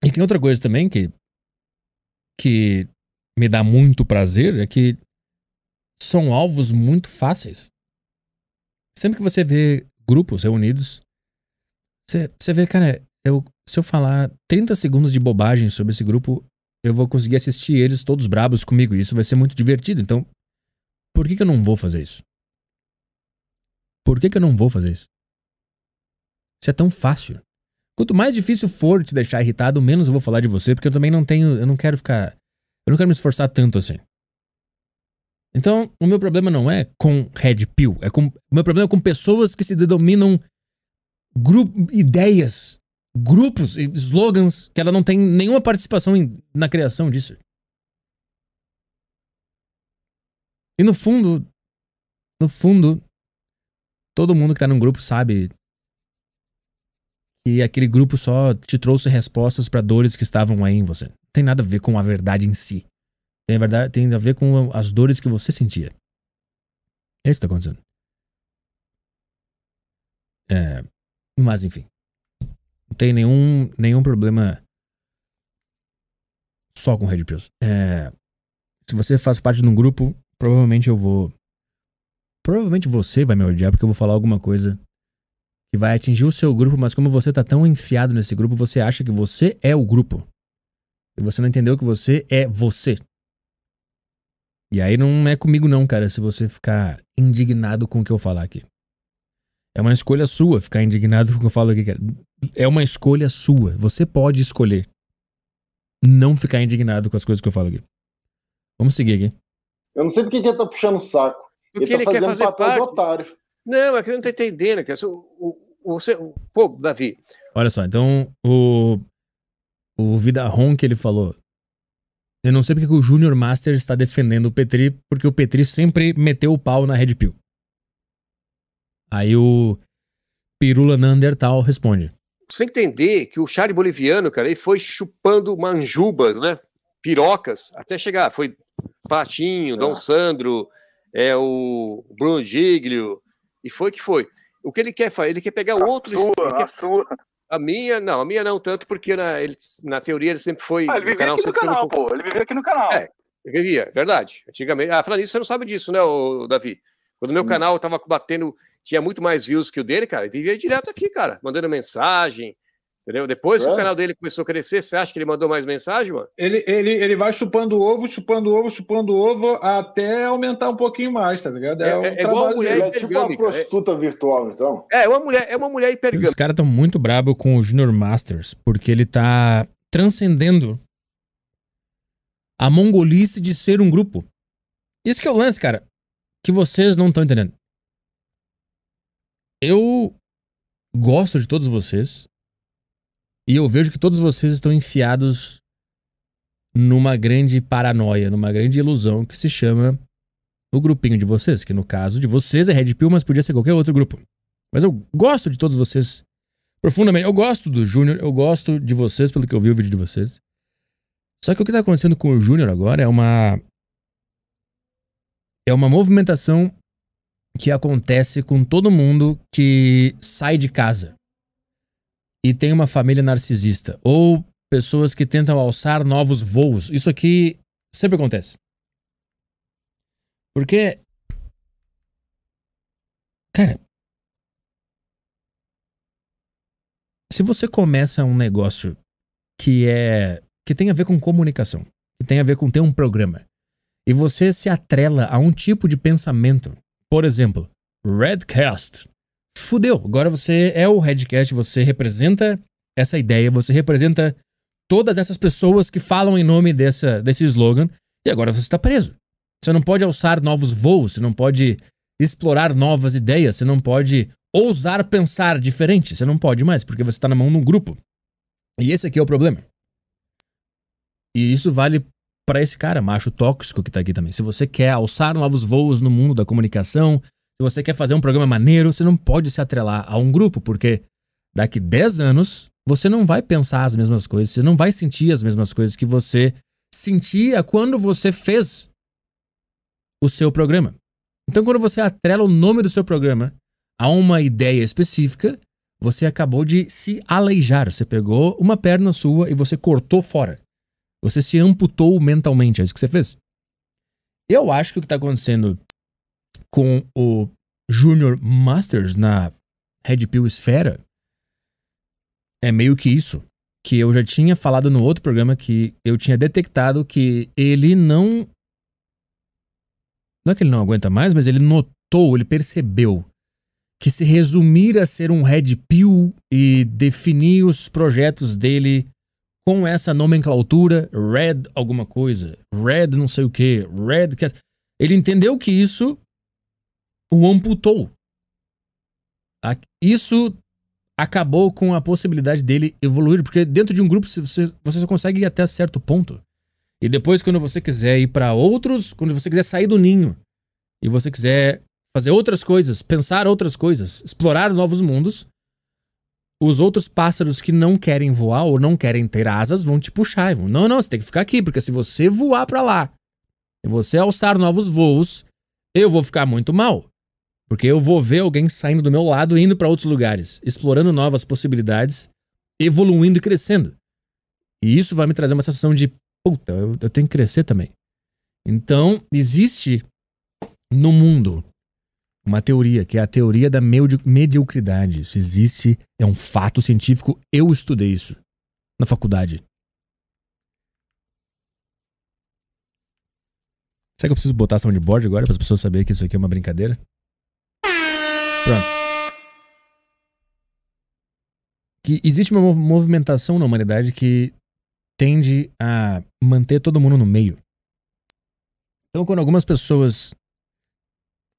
E tem outra coisa também que, que me dá muito prazer, é que são alvos muito fáceis. Sempre que você vê grupos reunidos, você, você vê, cara, eu, se eu falar 30 segundos de bobagem sobre esse grupo, eu vou conseguir assistir eles todos brabos comigo. E isso vai ser muito divertido. Então, por que, que eu não vou fazer isso? Por que, que eu não vou fazer isso? Isso é tão fácil. Quanto mais difícil for te deixar irritado, menos eu vou falar de você, porque eu também não tenho. Eu não quero ficar. Eu não quero me esforçar tanto assim. Então, o meu problema não é com Red Pill. É com, o meu problema é com pessoas que se denominam ideias, grupos, slogans, que ela não tem nenhuma participação em, na criação disso. E no fundo, no fundo, todo mundo que tá num grupo sabe e aquele grupo só te trouxe respostas para dores que estavam aí em você. Não tem nada a ver com a verdade em si. Tem a, verdade, tem a ver com as dores que você sentia. É isso que está acontecendo. É, mas, enfim. Não tem nenhum, nenhum problema só com Red Pills. É, se você faz parte de um grupo, provavelmente eu vou. Provavelmente você vai me odiar porque eu vou falar alguma coisa que vai atingir o seu grupo, mas como você tá tão enfiado nesse grupo, você acha que você é o grupo. E você não entendeu que você é você. E aí não é comigo não, cara, se você ficar indignado com o que eu falar aqui. É uma escolha sua ficar indignado com o que eu falo aqui, cara. É uma escolha sua. Você pode escolher não ficar indignado com as coisas que eu falo aqui. Vamos seguir aqui. Eu não sei porque que ele tá puxando o saco. Porque ele, tá ele tá quer fazer papel parte. de otário. Não, é que ele não tá entendendo. É que o, você, pô, Davi. Olha só, então o, o Vidarron que ele falou. Eu não sei porque o Junior Master está defendendo o Petri, porque o Petri sempre meteu o pau na Red Pill. Aí o Pirula Nandertal responde. Você entender que o Charlie Boliviano, cara, ele foi chupando manjubas, né? Pirocas, até chegar. Foi Patinho, ah. Dom Sandro, é, o Bruno Giglio, e foi que foi. O que ele quer fazer? Ele quer pegar a outro sua, A, sua. a minha, não, a minha não tanto, porque na, ele, na teoria ele sempre foi. Ah, ele vivia canal, aqui no canal, um... pô. Ele vivia aqui no canal. É, vivia, verdade. Antigamente. Ah, falando você não sabe disso, né, o Davi? Quando o meu hum. canal tava batendo, tinha muito mais views que o dele, cara, ele vivia direto aqui, cara, mandando mensagem, Entendeu? Depois é. que o canal dele começou a crescer, você acha que ele mandou mais mensagem, mano? Ele, ele, ele vai chupando ovo, chupando ovo, chupando ovo, até aumentar um pouquinho mais, tá ligado? É, é, um é, é igual uma mulher É tipo uma né? prostituta virtual, então. É, é, uma mulher, é uma mulher hipergâmica. Os caras estão muito brabo com o Junior Masters, porque ele tá transcendendo a mongolice de ser um grupo. Isso que é o lance, cara, que vocês não estão entendendo. Eu gosto de todos vocês, e eu vejo que todos vocês estão enfiados numa grande paranoia, numa grande ilusão que se chama o grupinho de vocês, que no caso de vocês é Red Pill, mas podia ser qualquer outro grupo. Mas eu gosto de todos vocês profundamente. Eu gosto do Júnior, eu gosto de vocês pelo que eu vi o vídeo de vocês. Só que o que está acontecendo com o Júnior agora é uma é uma movimentação que acontece com todo mundo que sai de casa e tem uma família narcisista, ou pessoas que tentam alçar novos voos. Isso aqui sempre acontece. Porque. Cara. Se você começa um negócio que é. que tem a ver com comunicação, que tem a ver com ter um programa, e você se atrela a um tipo de pensamento, por exemplo, Redcast, fudeu. Agora você é o headcast, você representa essa ideia, você representa todas essas pessoas que falam em nome dessa, desse slogan, e agora você está preso. Você não pode alçar novos voos, você não pode explorar novas ideias, você não pode ousar pensar diferente, você não pode mais, porque você está na mão de um grupo. E esse aqui é o problema. E isso vale para esse cara, macho tóxico que tá aqui também. Se você quer alçar novos voos no mundo da comunicação, se você quer fazer um programa maneiro, você não pode se atrelar a um grupo, porque daqui 10 anos você não vai pensar as mesmas coisas, você não vai sentir as mesmas coisas que você sentia quando você fez o seu programa. Então, quando você atrela o nome do seu programa a uma ideia específica, você acabou de se aleijar. Você pegou uma perna sua e você cortou fora. Você se amputou mentalmente, é isso que você fez. Eu acho que o que está acontecendo com o Junior Masters na Red Pill Esfera, é meio que isso. Que eu já tinha falado no outro programa que eu tinha detectado que ele não. Não é que ele não aguenta mais, mas ele notou, ele percebeu que se resumir a ser um Red Pill e definir os projetos dele com essa nomenclatura, Red alguma coisa, Red não sei o que, Red. É, ele entendeu que isso o amputou. Tá? Isso acabou com a possibilidade dele evoluir, porque dentro de um grupo você, você só consegue ir até certo ponto. E depois, quando você quiser ir para outros, quando você quiser sair do ninho e você quiser fazer outras coisas, pensar outras coisas, explorar novos mundos, os outros pássaros que não querem voar ou não querem ter asas vão te puxar. Vão, não, não, você tem que ficar aqui, porque se você voar para lá e você alçar novos voos, eu vou ficar muito mal. Porque eu vou ver alguém saindo do meu lado e indo para outros lugares, explorando novas possibilidades, evoluindo e crescendo. E isso vai me trazer uma sensação de, puta, eu, eu tenho que crescer também. Então, existe no mundo uma teoria, que é a teoria da mediocridade. Isso existe, é um fato científico. Eu estudei isso na faculdade. Será que eu preciso botar soundboard agora para as pessoas saberem que isso aqui é uma brincadeira? Pronto. Que existe uma movimentação na humanidade que tende a manter todo mundo no meio. Então, quando algumas pessoas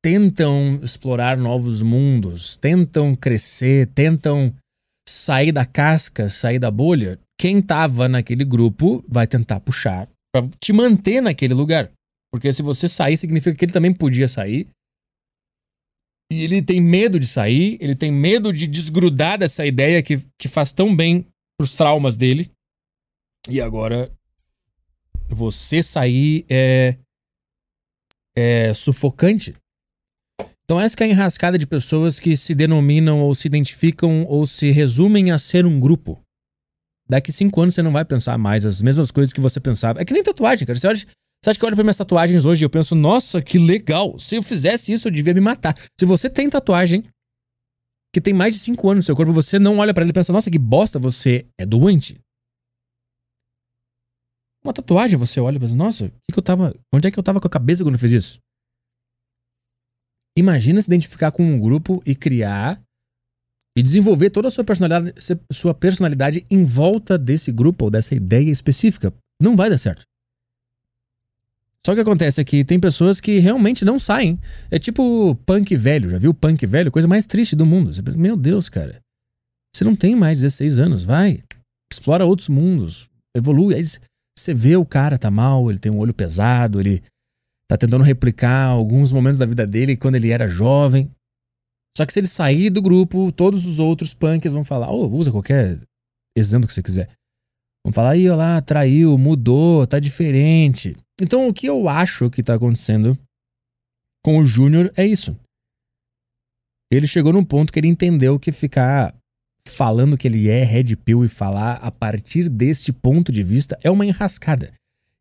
tentam explorar novos mundos, tentam crescer, tentam sair da casca, sair da bolha, quem tava naquele grupo vai tentar puxar para te manter naquele lugar. Porque se você sair, significa que ele também podia sair. E ele tem medo de sair, ele tem medo de desgrudar dessa ideia que, que faz tão bem pros traumas dele. E agora, você sair é. é sufocante. Então, essa é a enrascada de pessoas que se denominam ou se identificam ou se resumem a ser um grupo. Daqui cinco anos você não vai pensar mais as mesmas coisas que você pensava. É que nem tatuagem, cara. Você acha, você acha que eu olho para minhas tatuagens hoje e eu penso, nossa, que legal. Se eu fizesse isso, eu devia me matar. Se você tem tatuagem que tem mais de 5 anos no seu corpo, você não olha para ele e pensa, nossa, que bosta, você é doente. Uma tatuagem, você olha e pensa, nossa, que que eu tava, onde é que eu tava com a cabeça quando eu fiz isso? Imagina se identificar com um grupo e criar e desenvolver toda a sua personalidade, sua personalidade em volta desse grupo ou dessa ideia específica. Não vai dar certo. Só que acontece é que tem pessoas que realmente não saem. É tipo punk velho, já viu? Punk velho, coisa mais triste do mundo. Pensa, meu Deus, cara. Você não tem mais 16 anos, vai. Explora outros mundos, evolui. Aí você vê o cara tá mal, ele tem um olho pesado, ele tá tentando replicar alguns momentos da vida dele quando ele era jovem. Só que se ele sair do grupo, todos os outros punks vão falar, ou oh, usa qualquer exemplo que você quiser. Vão falar, aí, olha lá, traiu, mudou, tá diferente. Então, o que eu acho que está acontecendo com o Júnior é isso. Ele chegou num ponto que ele entendeu que ficar falando que ele é Red Pill e falar a partir deste ponto de vista é uma enrascada.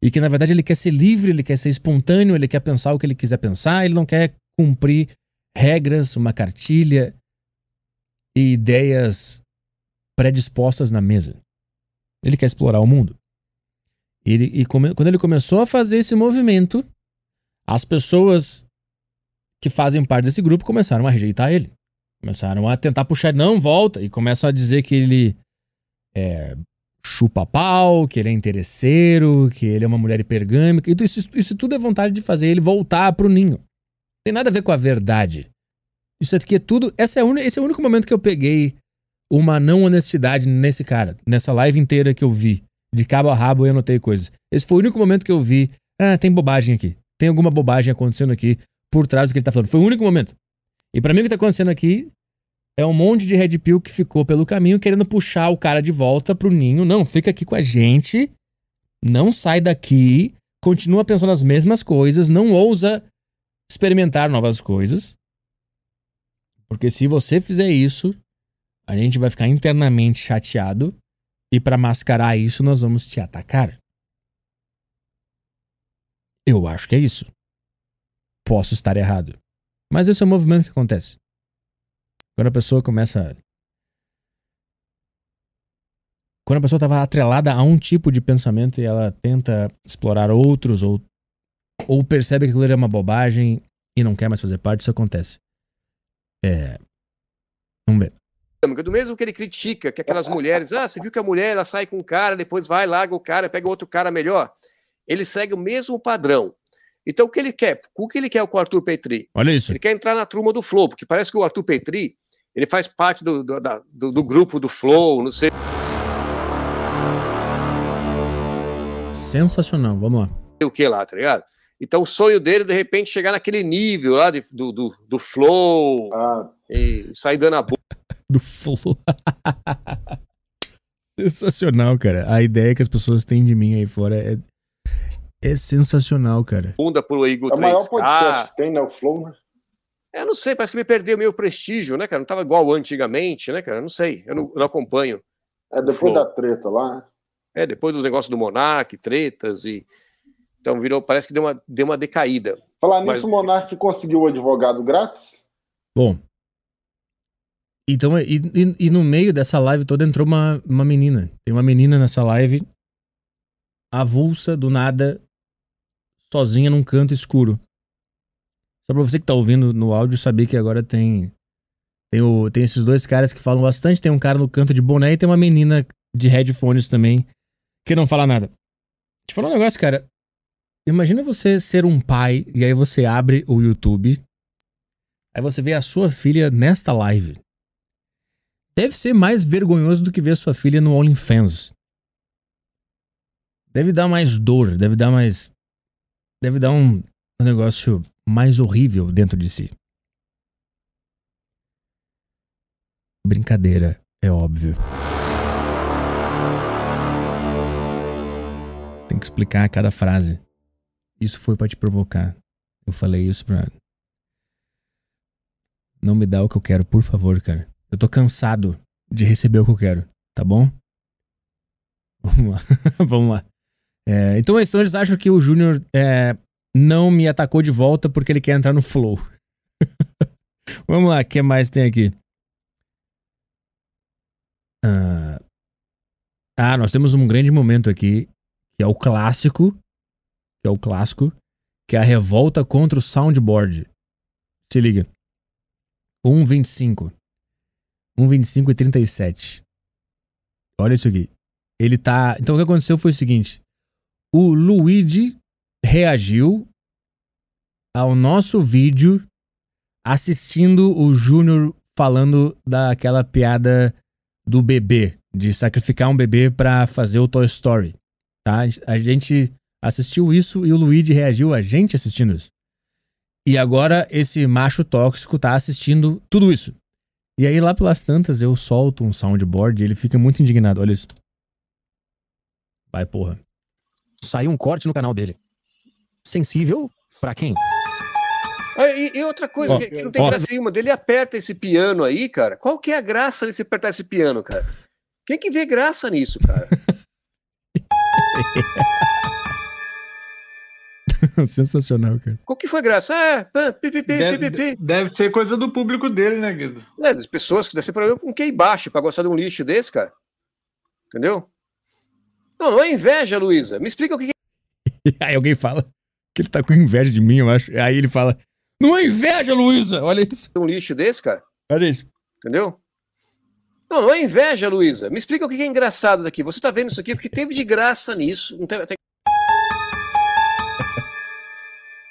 E que na verdade ele quer ser livre, ele quer ser espontâneo, ele quer pensar o que ele quiser pensar, ele não quer cumprir regras, uma cartilha e ideias predispostas na mesa. Ele quer explorar o mundo. Ele, e come, quando ele começou a fazer esse movimento, as pessoas que fazem parte desse grupo começaram a rejeitar ele. Começaram a tentar puxar, não, volta. E começam a dizer que ele é, chupa pau, que ele é interesseiro, que ele é uma mulher hipergâmica. Então, isso, isso tudo é vontade de fazer ele voltar pro ninho. tem nada a ver com a verdade. Isso aqui é tudo. Essa é un... Esse é o único momento que eu peguei uma não honestidade nesse cara, nessa live inteira que eu vi de cabo a rabo eu anotei coisas. Esse foi o único momento que eu vi, ah, tem bobagem aqui. Tem alguma bobagem acontecendo aqui por trás do que ele tá falando. Foi o único momento. E para mim o que tá acontecendo aqui é um monte de red pill que ficou pelo caminho querendo puxar o cara de volta pro ninho. Não, fica aqui com a gente. Não sai daqui. Continua pensando as mesmas coisas, não ousa experimentar novas coisas. Porque se você fizer isso, a gente vai ficar internamente chateado e para mascarar isso, nós vamos te atacar. Eu acho que é isso. Posso estar errado. Mas esse é o movimento que acontece. Quando a pessoa começa. Quando a pessoa estava atrelada a um tipo de pensamento e ela tenta explorar outros ou, ou percebe que aquilo é uma bobagem e não quer mais fazer parte, isso acontece. É. Vamos ver do mesmo que ele critica, que aquelas mulheres, ah, você viu que a mulher ela sai com um cara, depois vai, larga o cara, pega outro cara melhor. Ele segue o mesmo padrão. Então, o que ele quer? O que ele quer com é o Arthur Petri? Olha isso. Ele quer entrar na turma do Flow, porque parece que o Arthur Petri ele faz parte do, do, da, do, do grupo do Flow, não sei. Sensacional, vamos lá. O que lá, tá ligado? Então, o sonho dele, de repente, chegar naquele nível lá de, do, do, do Flow ah. e sair dando a boca do Flow. (laughs) sensacional, cara. A ideia que as pessoas têm de mim aí fora é, é sensacional, cara. bunda pro Igor É o maior podcast ah. que tem, né? O Flow, né? Eu não sei, parece que me perdeu meio prestígio, né, cara? Não tava igual antigamente, né, cara? Eu não sei, eu não, não acompanho. É depois da treta lá, né? É, depois dos negócios do Monark, tretas e. Então virou, parece que deu uma, deu uma decaída. Falar nisso, Mas... o Monark conseguiu o advogado grátis? Bom, então, e, e, e, no meio dessa live toda entrou uma, uma menina. Tem uma menina nessa live, avulsa, do nada, sozinha num canto escuro. Só pra você que tá ouvindo no áudio saber que agora tem. Tem, o, tem esses dois caras que falam bastante. Tem um cara no canto de boné e tem uma menina de headphones também, que não fala nada. Te falar um negócio, cara. Imagina você ser um pai e aí você abre o YouTube. Aí você vê a sua filha nesta live deve ser mais vergonhoso do que ver sua filha no OnlyFans. Deve dar mais dor, deve dar mais. Deve dar um, um negócio mais horrível dentro de si. Brincadeira, é óbvio. Tem que explicar cada frase. Isso foi para te provocar. Eu falei isso pra. Não me dá o que eu quero, por favor, cara. Eu tô cansado de receber o que eu quero, tá bom? (laughs) Vamos lá, (laughs) vamos lá. É, então, então eles acham que o Júnior é, não me atacou de volta porque ele quer entrar no flow. (laughs) vamos lá, o que mais tem aqui? Ah, ah, nós temos um grande momento aqui, que é o clássico, que é o clássico, que é a revolta contra o soundboard. Se liga. 1.25. 1,25 e 37. Olha isso aqui. Ele tá. Então o que aconteceu foi o seguinte: o Luigi reagiu ao nosso vídeo assistindo o Júnior falando daquela piada do bebê, de sacrificar um bebê para fazer o Toy Story, tá? A gente assistiu isso e o Luigi reagiu a gente assistindo isso. E agora esse macho tóxico tá assistindo tudo isso. E aí lá pelas tantas eu solto um soundboard e ele fica muito indignado. Olha isso. Vai, porra. Saiu um corte no canal dele. Sensível? Pra quem? Ah, e, e, outra coisa, que, que, não tem ó. graça nenhuma, dele aperta esse piano aí, cara. Qual que é a graça se apertar esse piano, cara? Quem que vê graça nisso, cara? (laughs) (laughs) Sensacional, cara. Qual que foi a graça? Ah, é, pá, pi, pi, pi, deve, pi, deve ser coisa do público dele, né, Guido? É, das pessoas que deve ser problema com quem é baixo pra gostar de um lixo desse, cara. Entendeu? Não, não é inveja, Luísa. Me explica o que, (laughs) Aí alguém fala que ele tá com inveja de mim, eu acho. Aí ele fala, não é inveja, Luísa! Olha isso. Um lixo desse, cara. Olha isso. Entendeu? Não, não é inveja, Luísa. Me explica o que é engraçado daqui. Você tá vendo isso aqui? O que teve de graça nisso? Não tem,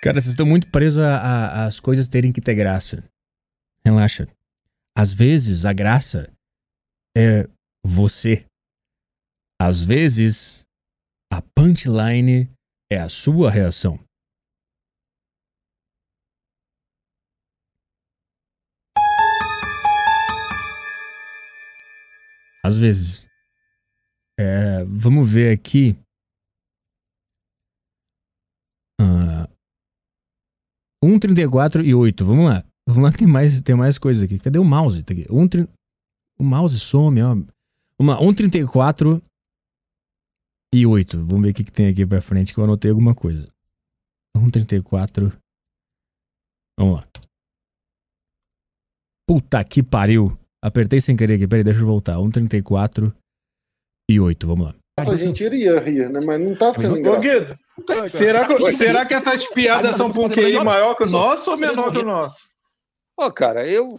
Cara, vocês estão muito presos às coisas terem que ter graça. Relaxa. Às vezes, a graça é você. Às vezes, a punchline é a sua reação. Às vezes. É, vamos ver aqui. Ah. 1, 34 e 8. Vamos lá. Vamos lá que (laughs) tem mais, tem mais coisa aqui. Cadê o mouse? Tá aqui. 1, 30... O mouse some, ó. Vamos lá. 1, 34 e 8. Vamos ver o que, que tem aqui pra frente que eu anotei alguma coisa. 1, 34. Vamos lá. Puta que pariu. Apertei sem querer aqui. Peraí, deixa eu voltar. 1, 34 e 8. Vamos lá. A gente iria rir, né? Mas não tá sendo engraçado. Guido, então, será que, será que essas piadas são com um QI maior que o nosso ou menor que o nosso? Oh, cara, eu.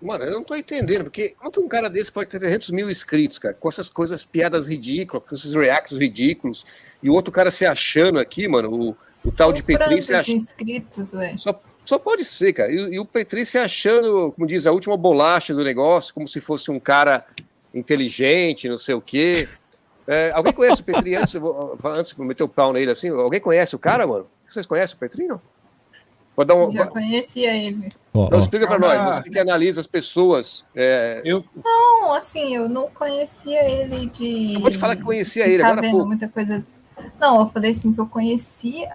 Mano, eu não tô entendendo, porque como é que um cara desse pode ter 300 mil inscritos, cara, com essas coisas, piadas ridículas, com esses reacts ridículos, e o outro cara se achando aqui, mano, o, o tal de Petri se achando. inscritos, velho. Só, só pode ser, cara. E, e o Petri se achando, como diz, a última bolacha do negócio, como se fosse um cara inteligente, não sei o quê. É, alguém conhece o Petri antes? Vou, antes de meter o pau nele assim, alguém conhece o cara, mano? Vocês conhecem o Petri, não? Vou dar um... Já conhecia ele. então, explica para nós, você que ah. analisa as pessoas. É... Eu... Não, assim, eu não conhecia ele de. Pode falar que conhecia ele agora. Vendo pô... muita coisa. Não, eu falei assim que eu conhecia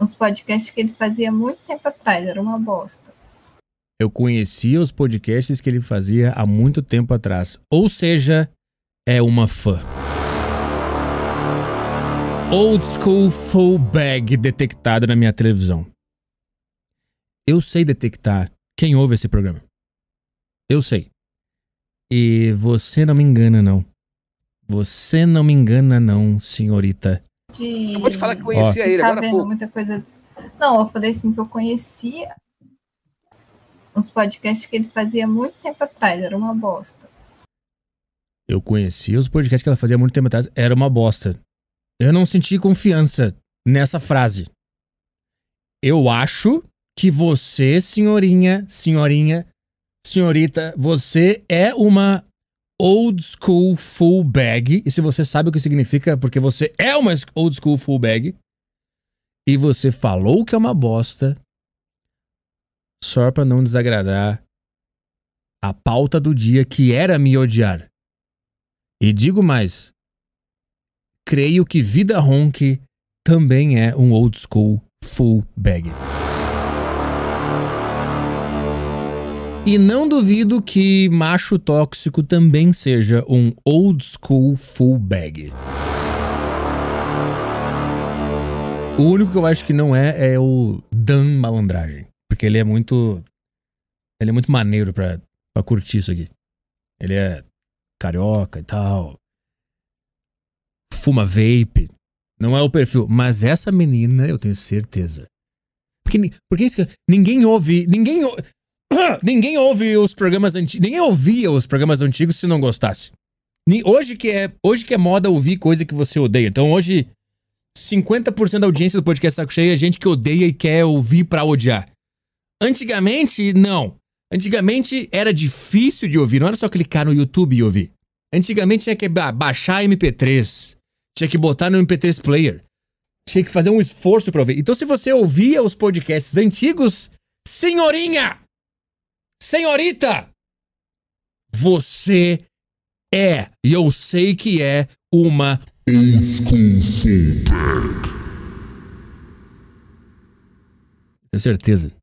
uns podcasts que ele fazia muito tempo atrás, era uma bosta. Eu conhecia os podcasts que ele fazia há muito tempo atrás. Ou seja, é uma fã. Old School Full Bag detectada na minha televisão. Eu sei detectar quem ouve esse programa. Eu sei. E você não me engana, não. Você não me engana, não, senhorita. De... Acabou de falar que conhecia ele tá agora. Vendo muita coisa. Não, eu falei assim que eu conhecia uns podcasts que ele fazia muito tempo atrás, era uma bosta. Eu conhecia os podcasts que ela fazia muito tempo atrás, era uma bosta. Eu não senti confiança nessa frase. Eu acho que você, senhorinha, senhorinha, senhorita, você é uma old school full bag. E se você sabe o que significa, porque você é uma old school full bag. E você falou que é uma bosta só pra não desagradar a pauta do dia que era me odiar. E digo mais, creio que Vida Honk também é um old school full bag. E não duvido que macho tóxico também seja um old school full bag. O único que eu acho que não é é o Dan Malandragem, porque ele é muito ele é muito maneiro pra, curtir isso aqui. Ele é carioca e tal. Fuma vape. Não é o perfil. Mas essa menina, eu tenho certeza. Porque, porque é isso que, ninguém ouve. Ninguém, (coughs) ninguém ouve os programas antigos. Ninguém ouvia os programas antigos se não gostasse. Hoje que, é, hoje que é moda ouvir coisa que você odeia. Então hoje, 50% da audiência do podcast Saco Cheio é gente que odeia e quer ouvir pra odiar. Antigamente, não. Antigamente era difícil de ouvir, não era só clicar no YouTube e ouvir. Antigamente tinha que baixar MP3, tinha que botar no MP3 player, tinha que fazer um esforço para ouvir. Então, se você ouvia os podcasts antigos, senhorinha, senhorita, você é, e eu sei que é, uma Tenho certeza.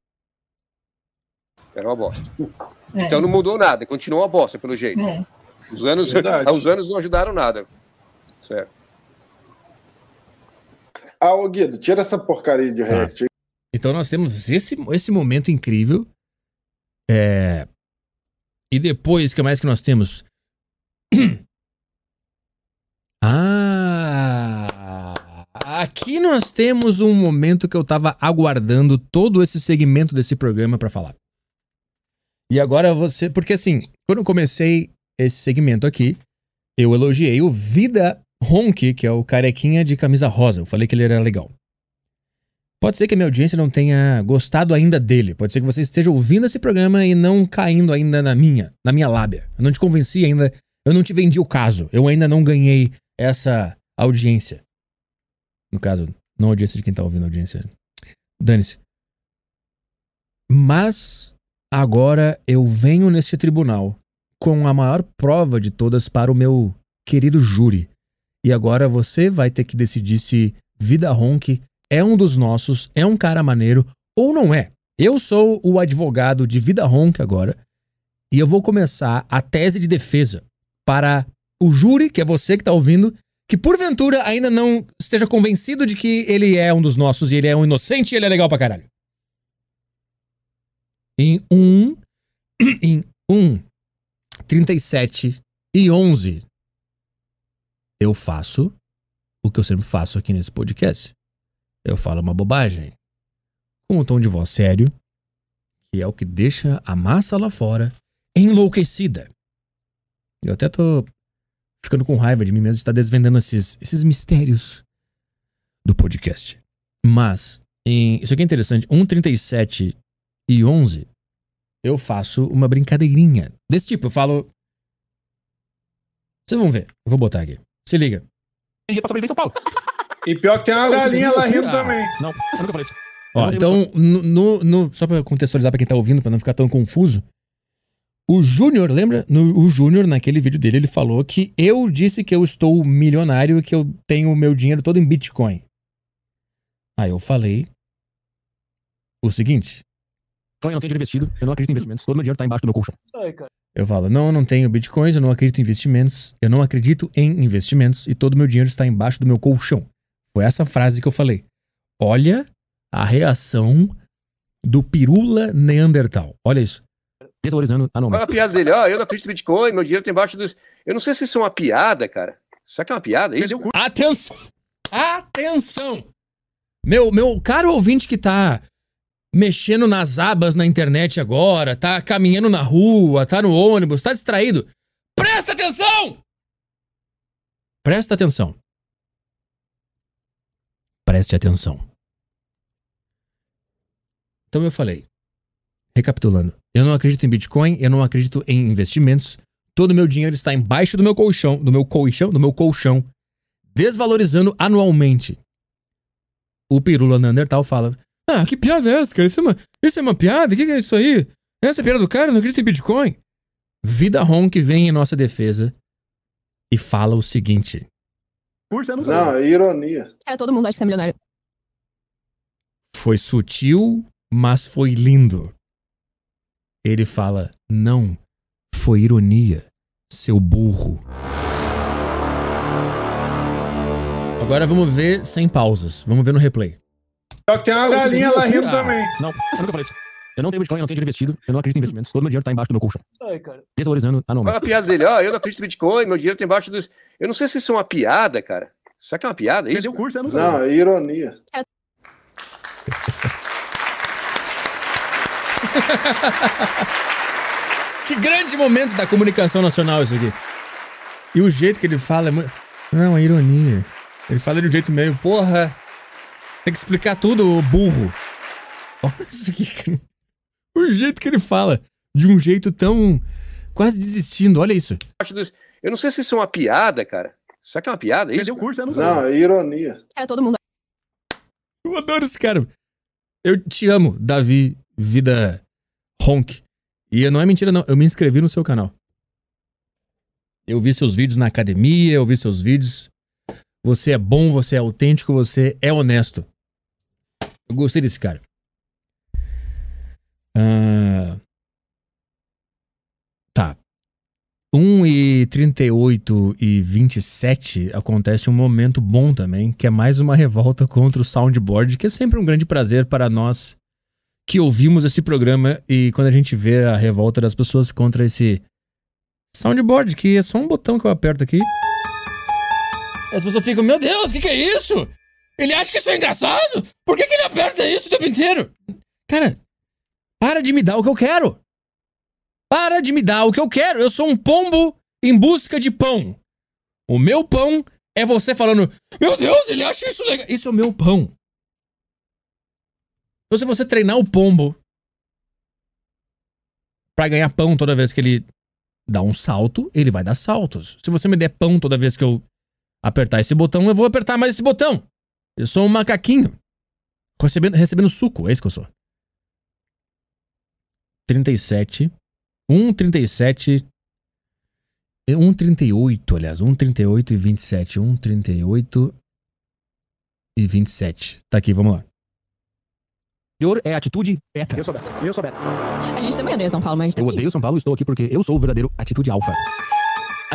Era uma bosta. É. Então não mudou nada, continuou a bosta, pelo jeito. É. Os, anos, os anos não ajudaram nada. Certo. Ah, Guido, tira essa porcaria de tá. React. Ah. Então nós temos esse, esse momento incrível. É... E depois, o que mais que nós temos? (clears throat) ah! Aqui nós temos um momento que eu estava aguardando todo esse segmento desse programa para falar. E agora você. Porque assim, quando eu comecei esse segmento aqui, eu elogiei o Vida Honk, que é o carequinha de camisa rosa. Eu falei que ele era legal. Pode ser que a minha audiência não tenha gostado ainda dele. Pode ser que você esteja ouvindo esse programa e não caindo ainda na minha, na minha lábia. Eu não te convenci ainda. Eu não te vendi o caso. Eu ainda não ganhei essa audiência. No caso, não audiência de quem tá ouvindo a audiência. Dane-se. Mas Agora eu venho neste tribunal com a maior prova de todas para o meu querido júri. E agora você vai ter que decidir se Vida Ronque é um dos nossos, é um cara maneiro ou não é. Eu sou o advogado de Vida Ronque agora e eu vou começar a tese de defesa para o júri, que é você que está ouvindo, que porventura ainda não esteja convencido de que ele é um dos nossos e ele é um inocente e ele é legal pra caralho em 1, (clears throat) em 1, 37 e 11, eu faço o que eu sempre faço aqui nesse podcast. Eu falo uma bobagem com um tom de voz sério, que é o que deixa a massa lá fora enlouquecida. Eu até tô ficando com raiva de mim mesmo de estar desvendando esses, esses mistérios do podcast. Mas, em, isso aqui é interessante, 1,37 e 11, eu faço uma brincadeirinha desse tipo. Eu falo. Vocês vão ver. Eu vou botar aqui. Se liga. Tá em São Paulo. E pior que tem uma galinha lá rindo também. Não, eu nunca falei isso. Ó, então, no, no, só pra contextualizar pra quem tá ouvindo, pra não ficar tão confuso. O Júnior, lembra? No, o Júnior, naquele vídeo dele, ele falou que eu disse que eu estou milionário e que eu tenho o meu dinheiro todo em Bitcoin. Aí eu falei o seguinte: então eu não tenho dinheiro investido, eu não acredito em investimentos, todo meu dinheiro tá embaixo do meu colchão. Ai, cara. Eu falo, não, eu não tenho bitcoins, eu não acredito em investimentos, eu não acredito em investimentos e todo meu dinheiro está embaixo do meu colchão. Foi essa frase que eu falei. Olha a reação do pirula neandertal. Olha isso. Desvalorizando a Olha a piada dele, ó, oh, eu não acredito em bitcoin, meu dinheiro tá embaixo dos... Eu não sei se isso é uma piada, cara. Será que é uma piada? É isso, Atenção! Atenção! Meu, meu caro ouvinte que tá mexendo nas abas na internet agora, tá caminhando na rua, tá no ônibus, tá distraído. Presta atenção! Presta atenção. Preste atenção. Então eu falei, recapitulando, eu não acredito em Bitcoin, eu não acredito em investimentos. Todo o meu dinheiro está embaixo do meu colchão, do meu colchão, do meu colchão, desvalorizando anualmente. O Pirula Neandertal fala: ah, que piada é essa, cara? Isso é uma, isso é uma piada? O que, que é isso aí? Essa é piada do cara? Eu não acredito em Bitcoin. Vida Honk vem em nossa defesa e fala o seguinte. Por não, não é ironia. Cara, todo mundo acha que você é milionário. Foi sutil, mas foi lindo. Ele fala, não, foi ironia, seu burro. Agora vamos ver sem pausas. Vamos ver no replay. Só que tem uma galinha lá rindo ah, também. Não, eu nunca falei isso. Eu não tenho Bitcoin, eu não tenho dinheiro investido, eu não acredito em investimentos. Todo meu dinheiro tá embaixo do meu colchão. Ai, cara. Desvalorizando anualmente. Olha a piada dele, ó, eu não acredito em Bitcoin, meu dinheiro tá embaixo dos... Eu não sei se isso é uma piada, cara. Será que é uma piada? É isso Perdeu o curso, eu não sei. Não, é ironia. (laughs) que grande momento da comunicação nacional isso aqui. E o jeito que ele fala é muito... Não, é ironia. Ele fala de um jeito meio, porra, tem que explicar tudo, burro. Olha (laughs) isso aqui. O jeito que ele fala. De um jeito tão. quase desistindo. Olha isso. Eu não sei se isso é uma piada, cara. Será que é uma piada? É isso? Perdeu o curso, eu é, não sei. Não, é ironia. É, todo mundo. Eu adoro esse cara. Eu te amo, Davi Vida Honk. E não é mentira, não. Eu me inscrevi no seu canal. Eu vi seus vídeos na academia, eu vi seus vídeos. Você é bom, você é autêntico, você é honesto. Eu gostei desse cara. Uh... Tá. 1 e 38 e 27 acontece um momento bom também, que é mais uma revolta contra o soundboard, que é sempre um grande prazer para nós que ouvimos esse programa e quando a gente vê a revolta das pessoas contra esse soundboard, que é só um botão que eu aperto aqui. As pessoas ficam, meu Deus, o que, que é isso? Ele acha que isso é engraçado? Por que, que ele aperta isso o tempo inteiro? Cara, para de me dar o que eu quero. Para de me dar o que eu quero. Eu sou um pombo em busca de pão. O meu pão é você falando: Meu Deus, ele acha isso legal. Isso é o meu pão. Então, se você treinar o pombo para ganhar pão toda vez que ele dá um salto, ele vai dar saltos. Se você me der pão toda vez que eu apertar esse botão, eu vou apertar mais esse botão. Eu sou um macaquinho. Recebendo, recebendo suco, é isso que eu sou. 37. 1,37. 1,38, aliás. 1,38 e 27. 1,38 e 27. Tá aqui, vamos lá. Interior é atitude beta. Eu sou beta. Eu sou beta. A gente também odeia São Paulo, mas. Tá eu aqui. odeio São Paulo, estou aqui porque eu sou o verdadeiro atitude alfa.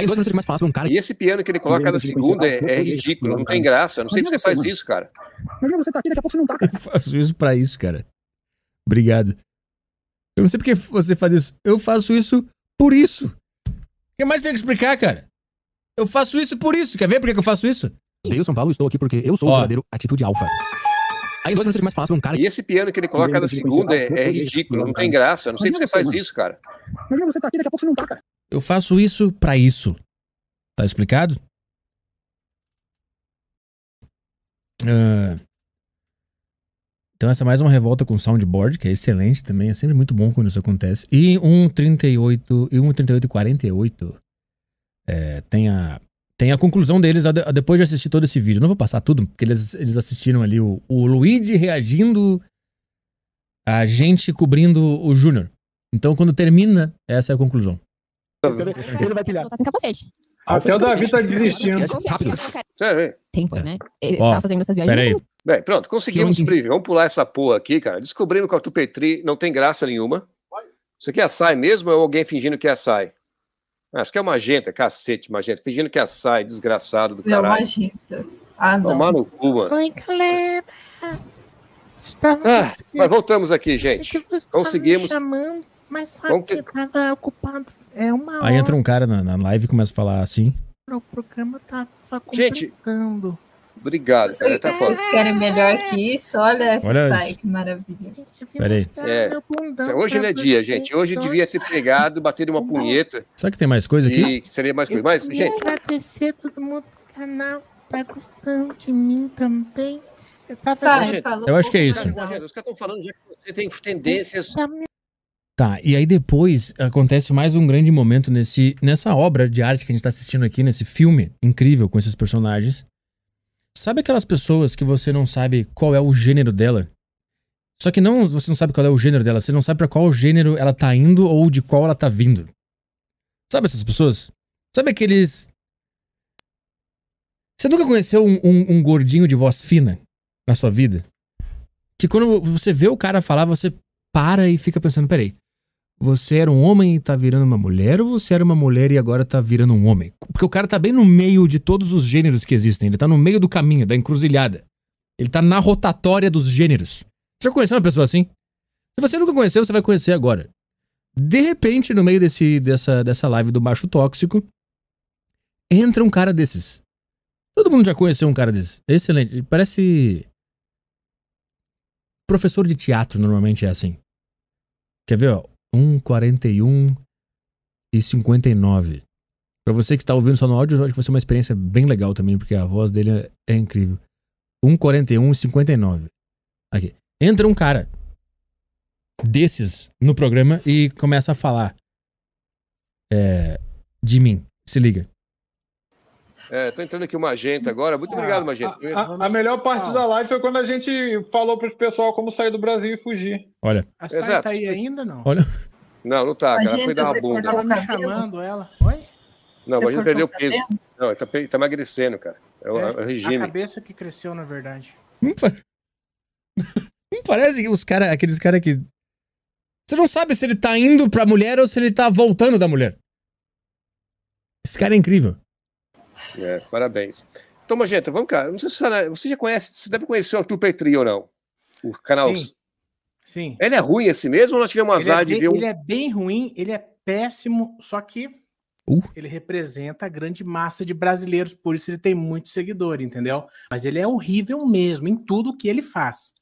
Aí dois minutos mais fácil um cara. E esse piano que ele coloca cada assim, segunda é, é, ridículo, não tem graça. Eu não sei Imagina que você faz isso, cara. Imagina você tá aqui, daqui a pouco você não tá. Cara. Eu faço isso pra isso, cara. Obrigado. Eu não sei porque você faz isso. Eu faço isso por isso. O que mais tem que explicar, cara? Eu faço isso por isso. Quer ver por que eu faço isso? Eu São Paulo, estou aqui porque eu sou o verdadeiro atitude alfa. Aí dois minutos mais fácil um cara. E esse piano que ele coloca cada assim, segunda é, é, ridículo, não tem graça. Eu não sei que você faz isso, cara. Imagina você tá aqui, daqui a pouco você não tá, cara. Eu faço isso para isso. Tá explicado? Uh, então essa é mais uma revolta com soundboard, que é excelente também, é sempre muito bom quando isso acontece. E um e um e 48 é, tem a tem a conclusão deles a, a depois de assistir todo esse vídeo. Não vou passar tudo, porque eles, eles assistiram ali o, o Luigi reagindo a gente cobrindo o Júnior. Então quando termina, essa é a conclusão. Ele vai pilhar. Ah, Até o Davi tá desistindo. É tempo, né? Ele tá fazendo essas viagens. Peraí. Bem, pronto, conseguimos, Prive. Vamos pular essa porra aqui, cara. Descobrindo que o Arthur Petri não tem graça nenhuma. Isso aqui é açaí mesmo ou é alguém fingindo que é açaí? Ah, isso aqui é magenta, cacete, magenta. Fingindo que é açaí, desgraçado do caralho. Não, magenta. Ah, não. Tomar no cu, mano. Oi, galera. ah, mas voltamos aqui, gente. Tá conseguimos. Chamando. Mas sabe Bom, que... que tava ocupado. É uma Aí hora. entra um cara na, na live e começa a falar assim. O programa tava tá completando. Gente, obrigado. Cara, tá foda. Vocês querem melhor é. que isso? Olha essa Olha sai, que maravilha. Peraí. É, então, hoje não é dia, gente. Hoje eu devia ter pegado, bater uma punheta. Será que tem mais coisa aqui? E seria mais coisa. Mas, gente. agradecer todo mundo do canal. Tá gostando de mim também. Eu, tava... Sai, eu acho que é isso. Os caras estão falando já que você tem tendências Tá, e aí depois acontece mais um grande momento nesse, nessa obra de arte que a gente está assistindo aqui, nesse filme incrível com esses personagens. Sabe aquelas pessoas que você não sabe qual é o gênero dela? Só que não você não sabe qual é o gênero dela, você não sabe para qual gênero ela tá indo ou de qual ela tá vindo. Sabe essas pessoas? Sabe aqueles. Você nunca conheceu um, um, um gordinho de voz fina na sua vida? Que quando você vê o cara falar, você para e fica pensando: peraí, você era um homem e tá virando uma mulher, ou você era uma mulher e agora tá virando um homem? Porque o cara tá bem no meio de todos os gêneros que existem, ele tá no meio do caminho, da encruzilhada. Ele tá na rotatória dos gêneros. Você já conheceu uma pessoa assim? Se você nunca conheceu, você vai conhecer agora. De repente, no meio desse, dessa, dessa live do macho tóxico, entra um cara desses. Todo mundo já conheceu um cara desses. Excelente. Ele parece. Professor de teatro normalmente é assim. Quer ver, ó? 1, 41 e 59. Para você que está ouvindo só no áudio, eu acho que vai ser uma experiência bem legal também, porque a voz dele é, é incrível. 1, 41 e 59. Aqui. Entra um cara desses no programa e começa a falar é, de mim. Se liga. É, tô entrando aqui o Magenta agora. Muito obrigado, ah, Magenta. A, a, a melhor parte ah. da live foi quando a gente falou para o pessoal como sair do Brasil e fugir. Olha. A Sai tá aí ainda, não? Olha. Não, não tá, cara. Ela foi dar uma tá bunda. Ela tá chamando ela. Oi? Não, você imagina perdeu peso. Não, ele tá, tá emagrecendo, cara. É o, é, é o regime. A cabeça que cresceu, na verdade. Não, (laughs) parece que os caras, aqueles caras que. Você não sabe se ele tá indo pra mulher ou se ele tá voltando da mulher. Esse cara é incrível. É, parabéns. Então, Magenta, vamos cá. Não sei se você já conhece, você deve conhecer o Arthur Petri ou não, o canal. Sim. Sim. Ele é ruim assim mesmo ou nós tivemos é azar é bem, de ver um... Ele é bem ruim, ele é péssimo, só que uh. ele representa a grande massa de brasileiros, por isso ele tem muito seguidor, entendeu? Mas ele é horrível mesmo em tudo que ele faz.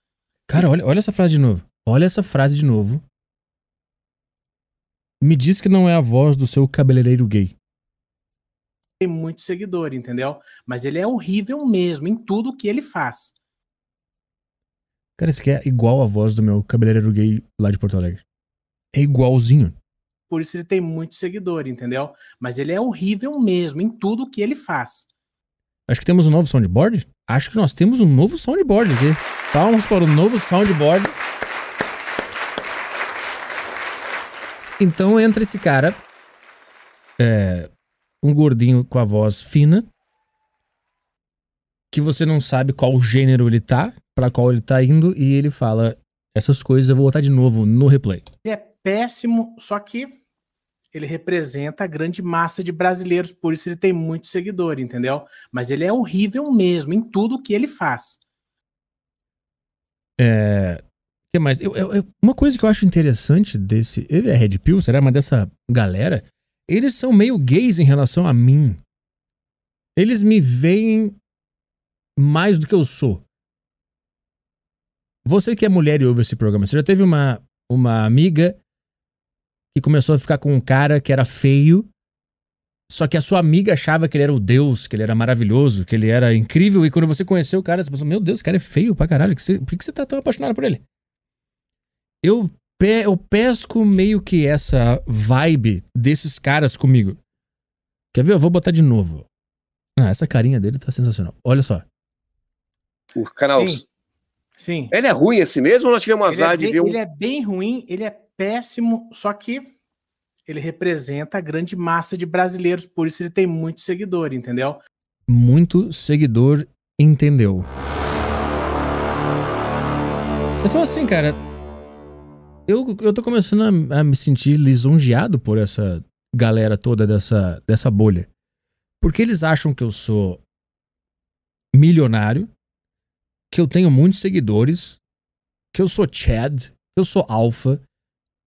Cara, olha, olha essa frase de novo. Olha essa frase de novo. Me diz que não é a voz do seu cabeleireiro gay tem muito seguidor, entendeu? Mas ele é horrível mesmo em tudo que ele faz. Cara, isso aqui é igual a voz do meu cabeleireiro gay lá de Porto Alegre. É igualzinho. Por isso ele tem muito seguidor, entendeu? Mas ele é horrível mesmo em tudo que ele faz. Acho que temos um novo soundboard? Acho que nós temos um novo soundboard aqui. Palmas para o novo soundboard. Então entra esse cara. É, um gordinho com a voz fina, que você não sabe qual gênero ele tá, para qual ele tá indo, e ele fala essas coisas, eu vou botar de novo no replay. É péssimo, só que ele representa a grande massa de brasileiros, por isso ele tem muito seguidor, entendeu? Mas ele é horrível mesmo em tudo que ele faz. É. que mais? Eu, eu, eu, uma coisa que eu acho interessante desse. Ele é Red Pill, será? Mas dessa galera eles são meio gays em relação a mim. Eles me veem mais do que eu sou. Você que é mulher e ouve esse programa, você já teve uma, uma amiga que começou a ficar com um cara que era feio, só que a sua amiga achava que ele era o Deus, que ele era maravilhoso, que ele era incrível, e quando você conheceu o cara, você pensou: Meu Deus, esse cara é feio pra caralho, por que você tá tão apaixonado por ele? Eu pe eu pesco meio que essa vibe desses caras comigo. Quer ver? Eu vou botar de novo. Ah, essa carinha dele tá sensacional. Olha só. O canal. Sim. Sim. Ele é ruim assim mesmo ou nós tivemos é azar é de ver um. Ele é bem ruim, ele é péssimo, só que ele representa a grande massa de brasileiros, por isso ele tem muito seguidor, entendeu? Muito seguidor, entendeu? Então, assim, cara, eu, eu tô começando a, a me sentir lisonjeado por essa galera toda dessa, dessa bolha. Porque eles acham que eu sou milionário, que eu tenho muitos seguidores, que eu sou Chad, que eu sou alfa,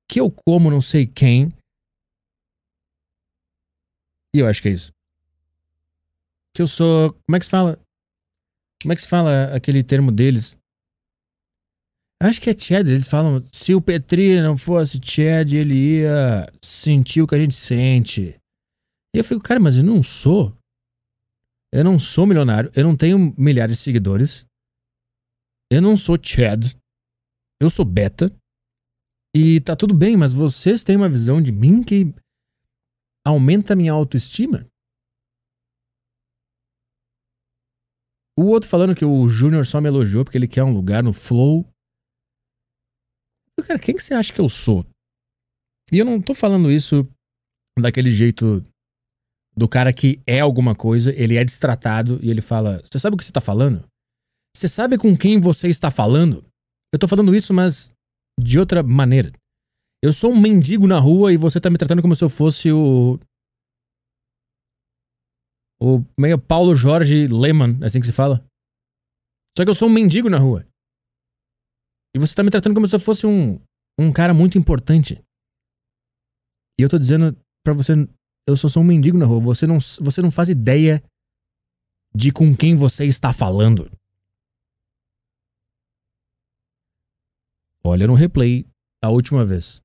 que eu como não sei quem. E eu acho que é isso. Que eu sou. Como é que se fala? Como é que se fala aquele termo deles? Acho que é Chad, eles falam, se o Petri não fosse Chad, ele ia sentir o que a gente sente. E eu fico, cara, mas eu não sou. Eu não sou milionário, eu não tenho milhares de seguidores. Eu não sou Chad. Eu sou beta. E tá tudo bem, mas vocês têm uma visão de mim que aumenta a minha autoestima? O outro falando que o Júnior só me elogiou porque ele quer um lugar no Flow eu, cara, quem que você acha que eu sou? E eu não tô falando isso daquele jeito do cara que é alguma coisa, ele é destratado e ele fala: Você sabe o que você tá falando? Você sabe com quem você está falando? Eu tô falando isso, mas de outra maneira. Eu sou um mendigo na rua e você tá me tratando como se eu fosse o. O meio Paulo Jorge Lehmann, é assim que se fala. Só que eu sou um mendigo na rua. E você tá me tratando como se eu fosse um, um cara muito importante. E eu tô dizendo para você, eu só sou um mendigo na rua. Você não, você não faz ideia de com quem você está falando. Olha no replay a última vez.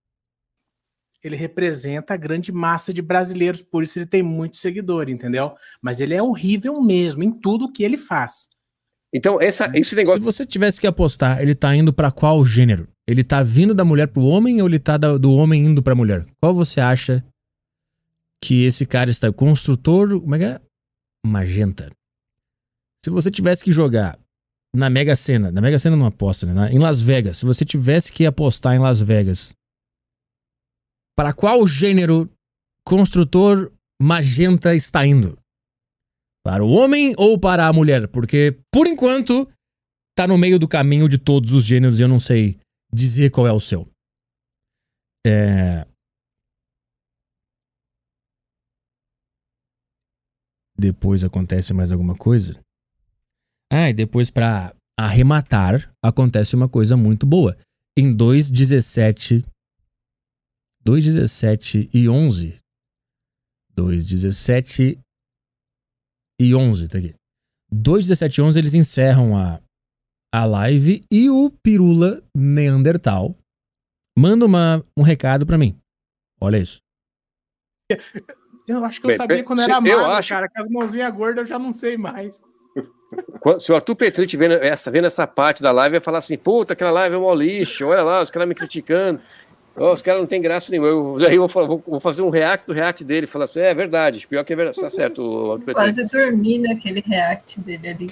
Ele representa a grande massa de brasileiros, por isso ele tem muito seguidor, entendeu? Mas ele é horrível mesmo em tudo que ele faz. Então, essa, né? esse negócio. Se você tivesse que apostar, ele tá indo para qual gênero? Ele tá vindo da mulher pro homem ou ele tá da, do homem indo pra mulher? Qual você acha que esse cara está? Construtor. Como é que é? Magenta. Se você tivesse que jogar na Mega Sena, na Mega Sena não aposta, né? em Las Vegas, se você tivesse que apostar em Las Vegas, para qual gênero construtor magenta está indo? Para o homem ou para a mulher? Porque, por enquanto, tá no meio do caminho de todos os gêneros e eu não sei dizer qual é o seu. É... Depois acontece mais alguma coisa? Ah, e depois para arrematar, acontece uma coisa muito boa. Em 2:17 2:17 e 11 2:17 e 11, tá aqui. 2, 17 e 11 eles encerram a, a live e o Pirula Neandertal manda uma, um recado para mim. Olha isso. Eu acho que eu sabia quando era magro, acho... cara. Com as mãozinhas gordas eu já não sei mais. Se o Arthur Petrit vendo essa, vendo essa parte da live, vai falar assim: puta, aquela live é um lixo, olha lá, os caras me criticando. Oh, os caras não tem graça nenhuma. Eu, daí (laughs) eu vou, vou, fazer um react do react dele. Falar assim, é, é verdade, pior que é verdade, tá certo. Quase dormi naquele react dele ali.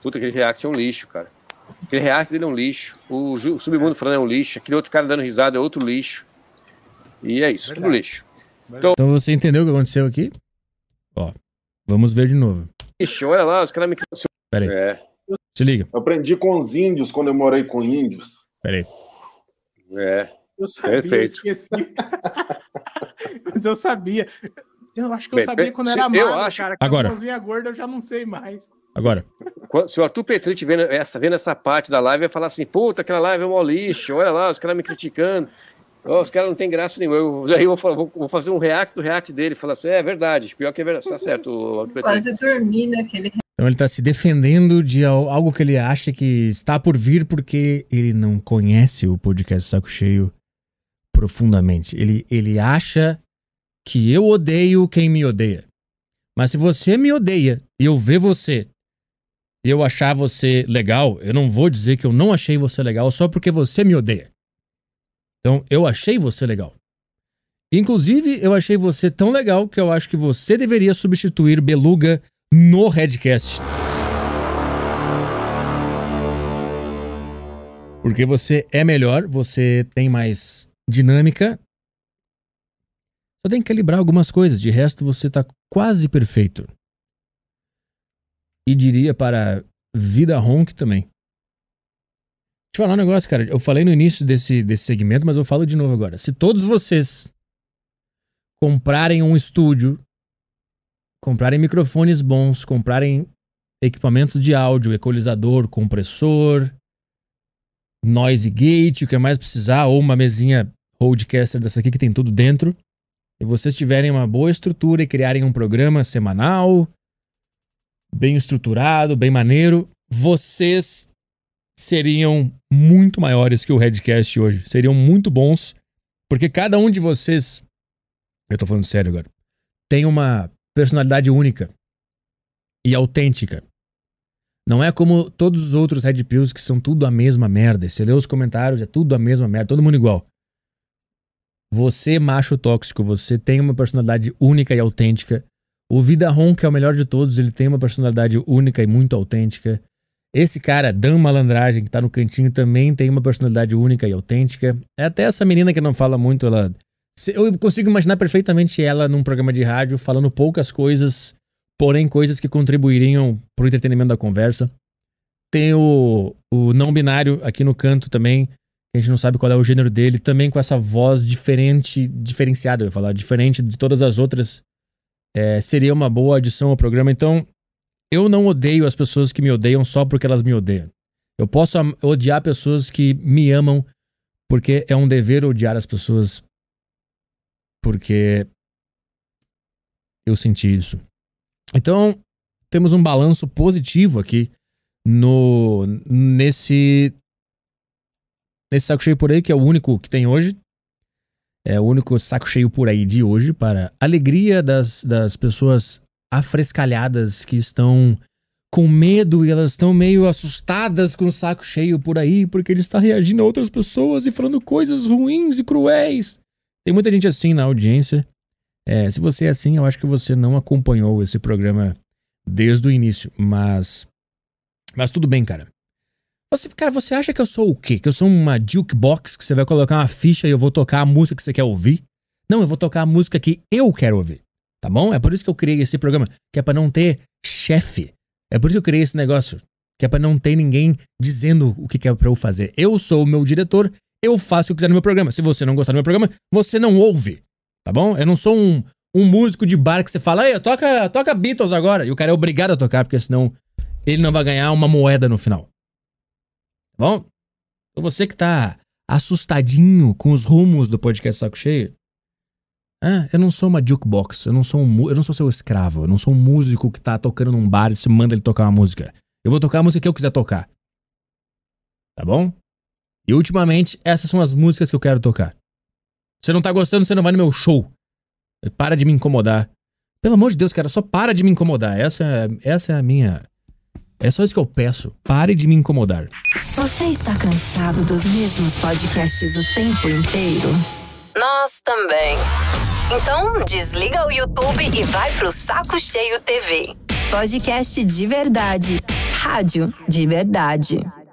Puta, aquele react é um lixo, cara. Aquele react dele é um lixo. O, o Submundo falando é um lixo. Aquele outro cara dando risada é outro lixo. E é isso, verdade. tudo lixo. Então, então você entendeu o que aconteceu aqui? Ó, vamos ver de novo. Ixi, olha lá, os caras me... Pera aí. É. Se liga. Eu aprendi com os índios quando eu morei com índios. Pera aí. É. Eu sabia, Perfeito. esqueci. (laughs) Mas eu sabia. Eu acho que eu sabia quando era mal, Agora. Cozinha gorda eu já não sei mais. Agora. Se o Arthur Petrit vendo essa, vendo essa parte da live, vai falar assim: puta, aquela live é um lixo, olha lá, os caras me criticando. Oh, os caras não tem graça nenhuma. Eu, aí eu vou, vou, fazer um react do react dele, falar assim: é, é verdade, pior que é verdade, tá certo. Quase dormi naquele né, então ele está se defendendo de algo que ele acha que está por vir porque ele não conhece o podcast Saco Cheio profundamente. Ele, ele acha que eu odeio quem me odeia. Mas se você me odeia e eu ver você e eu achar você legal, eu não vou dizer que eu não achei você legal só porque você me odeia. Então, eu achei você legal. Inclusive, eu achei você tão legal que eu acho que você deveria substituir Beluga no Redcast. Porque você é melhor, você tem mais dinâmica. Só tem que calibrar algumas coisas, de resto você está quase perfeito. E diria para Vida Honk também. Deixa eu falar um negócio, cara. Eu falei no início desse, desse segmento, mas eu falo de novo agora. Se todos vocês comprarem um estúdio, comprarem microfones bons, comprarem equipamentos de áudio, equalizador, compressor, noise gate, o que mais precisar, ou uma mesinha podcaster dessa aqui que tem tudo dentro. E vocês tiverem uma boa estrutura e criarem um programa semanal, bem estruturado, bem maneiro, vocês seriam muito maiores que o Redcast hoje. Seriam muito bons, porque cada um de vocês, eu tô falando sério agora, tem uma personalidade única e autêntica. Não é como todos os outros Red Pills que são tudo a mesma merda. Você lê os comentários, é tudo a mesma merda, todo mundo igual. Você, macho tóxico, você tem uma personalidade única e autêntica. O Vida Ron, que é o melhor de todos, ele tem uma personalidade única e muito autêntica. Esse cara, Dan Malandragem, que tá no cantinho, também tem uma personalidade única e autêntica. É até essa menina que não fala muito, ela. Eu consigo imaginar perfeitamente ela num programa de rádio falando poucas coisas porém coisas que contribuiriam para o entretenimento da conversa. Tem o, o não binário aqui no canto também, a gente não sabe qual é o gênero dele, também com essa voz diferente, diferenciada, eu ia falar, diferente de todas as outras, é, seria uma boa adição ao programa. Então, eu não odeio as pessoas que me odeiam só porque elas me odeiam. Eu posso odiar pessoas que me amam porque é um dever odiar as pessoas porque eu senti isso. Então, temos um balanço positivo aqui no nesse nesse saco cheio por aí, que é o único que tem hoje. É o único saco cheio por aí de hoje para alegria das, das pessoas afrescalhadas que estão com medo e elas estão meio assustadas com o saco cheio por aí porque ele está reagindo a outras pessoas e falando coisas ruins e cruéis. Tem muita gente assim na audiência. É, se você é assim, eu acho que você não acompanhou esse programa desde o início, mas. Mas tudo bem, cara. Você, cara, você acha que eu sou o quê? Que eu sou uma jukebox que você vai colocar uma ficha e eu vou tocar a música que você quer ouvir? Não, eu vou tocar a música que eu quero ouvir. Tá bom? É por isso que eu criei esse programa, que é para não ter chefe. É por isso que eu criei esse negócio, que é para não ter ninguém dizendo o que é para eu fazer. Eu sou o meu diretor, eu faço o que quiser no meu programa. Se você não gostar do meu programa, você não ouve. Tá bom? Eu não sou um, um músico de bar que você fala, aí toca, toca Beatles agora. E o cara é obrigado a tocar, porque senão ele não vai ganhar uma moeda no final. Tá bom? Então você que tá assustadinho com os rumos do podcast Saco Cheio, ah, eu não sou uma jukebox, eu não sou um, eu não sou seu escravo, eu não sou um músico que tá tocando num bar e você manda ele tocar uma música. Eu vou tocar a música que eu quiser tocar. Tá bom? E ultimamente essas são as músicas que eu quero tocar. Você não tá gostando, você não vai no meu show. Para de me incomodar. Pelo amor de Deus, cara, só para de me incomodar. Essa, essa é a minha. É só isso que eu peço. Pare de me incomodar. Você está cansado dos mesmos podcasts o tempo inteiro? Nós também. Então, desliga o YouTube e vai pro Saco Cheio TV. Podcast de verdade. Rádio de verdade.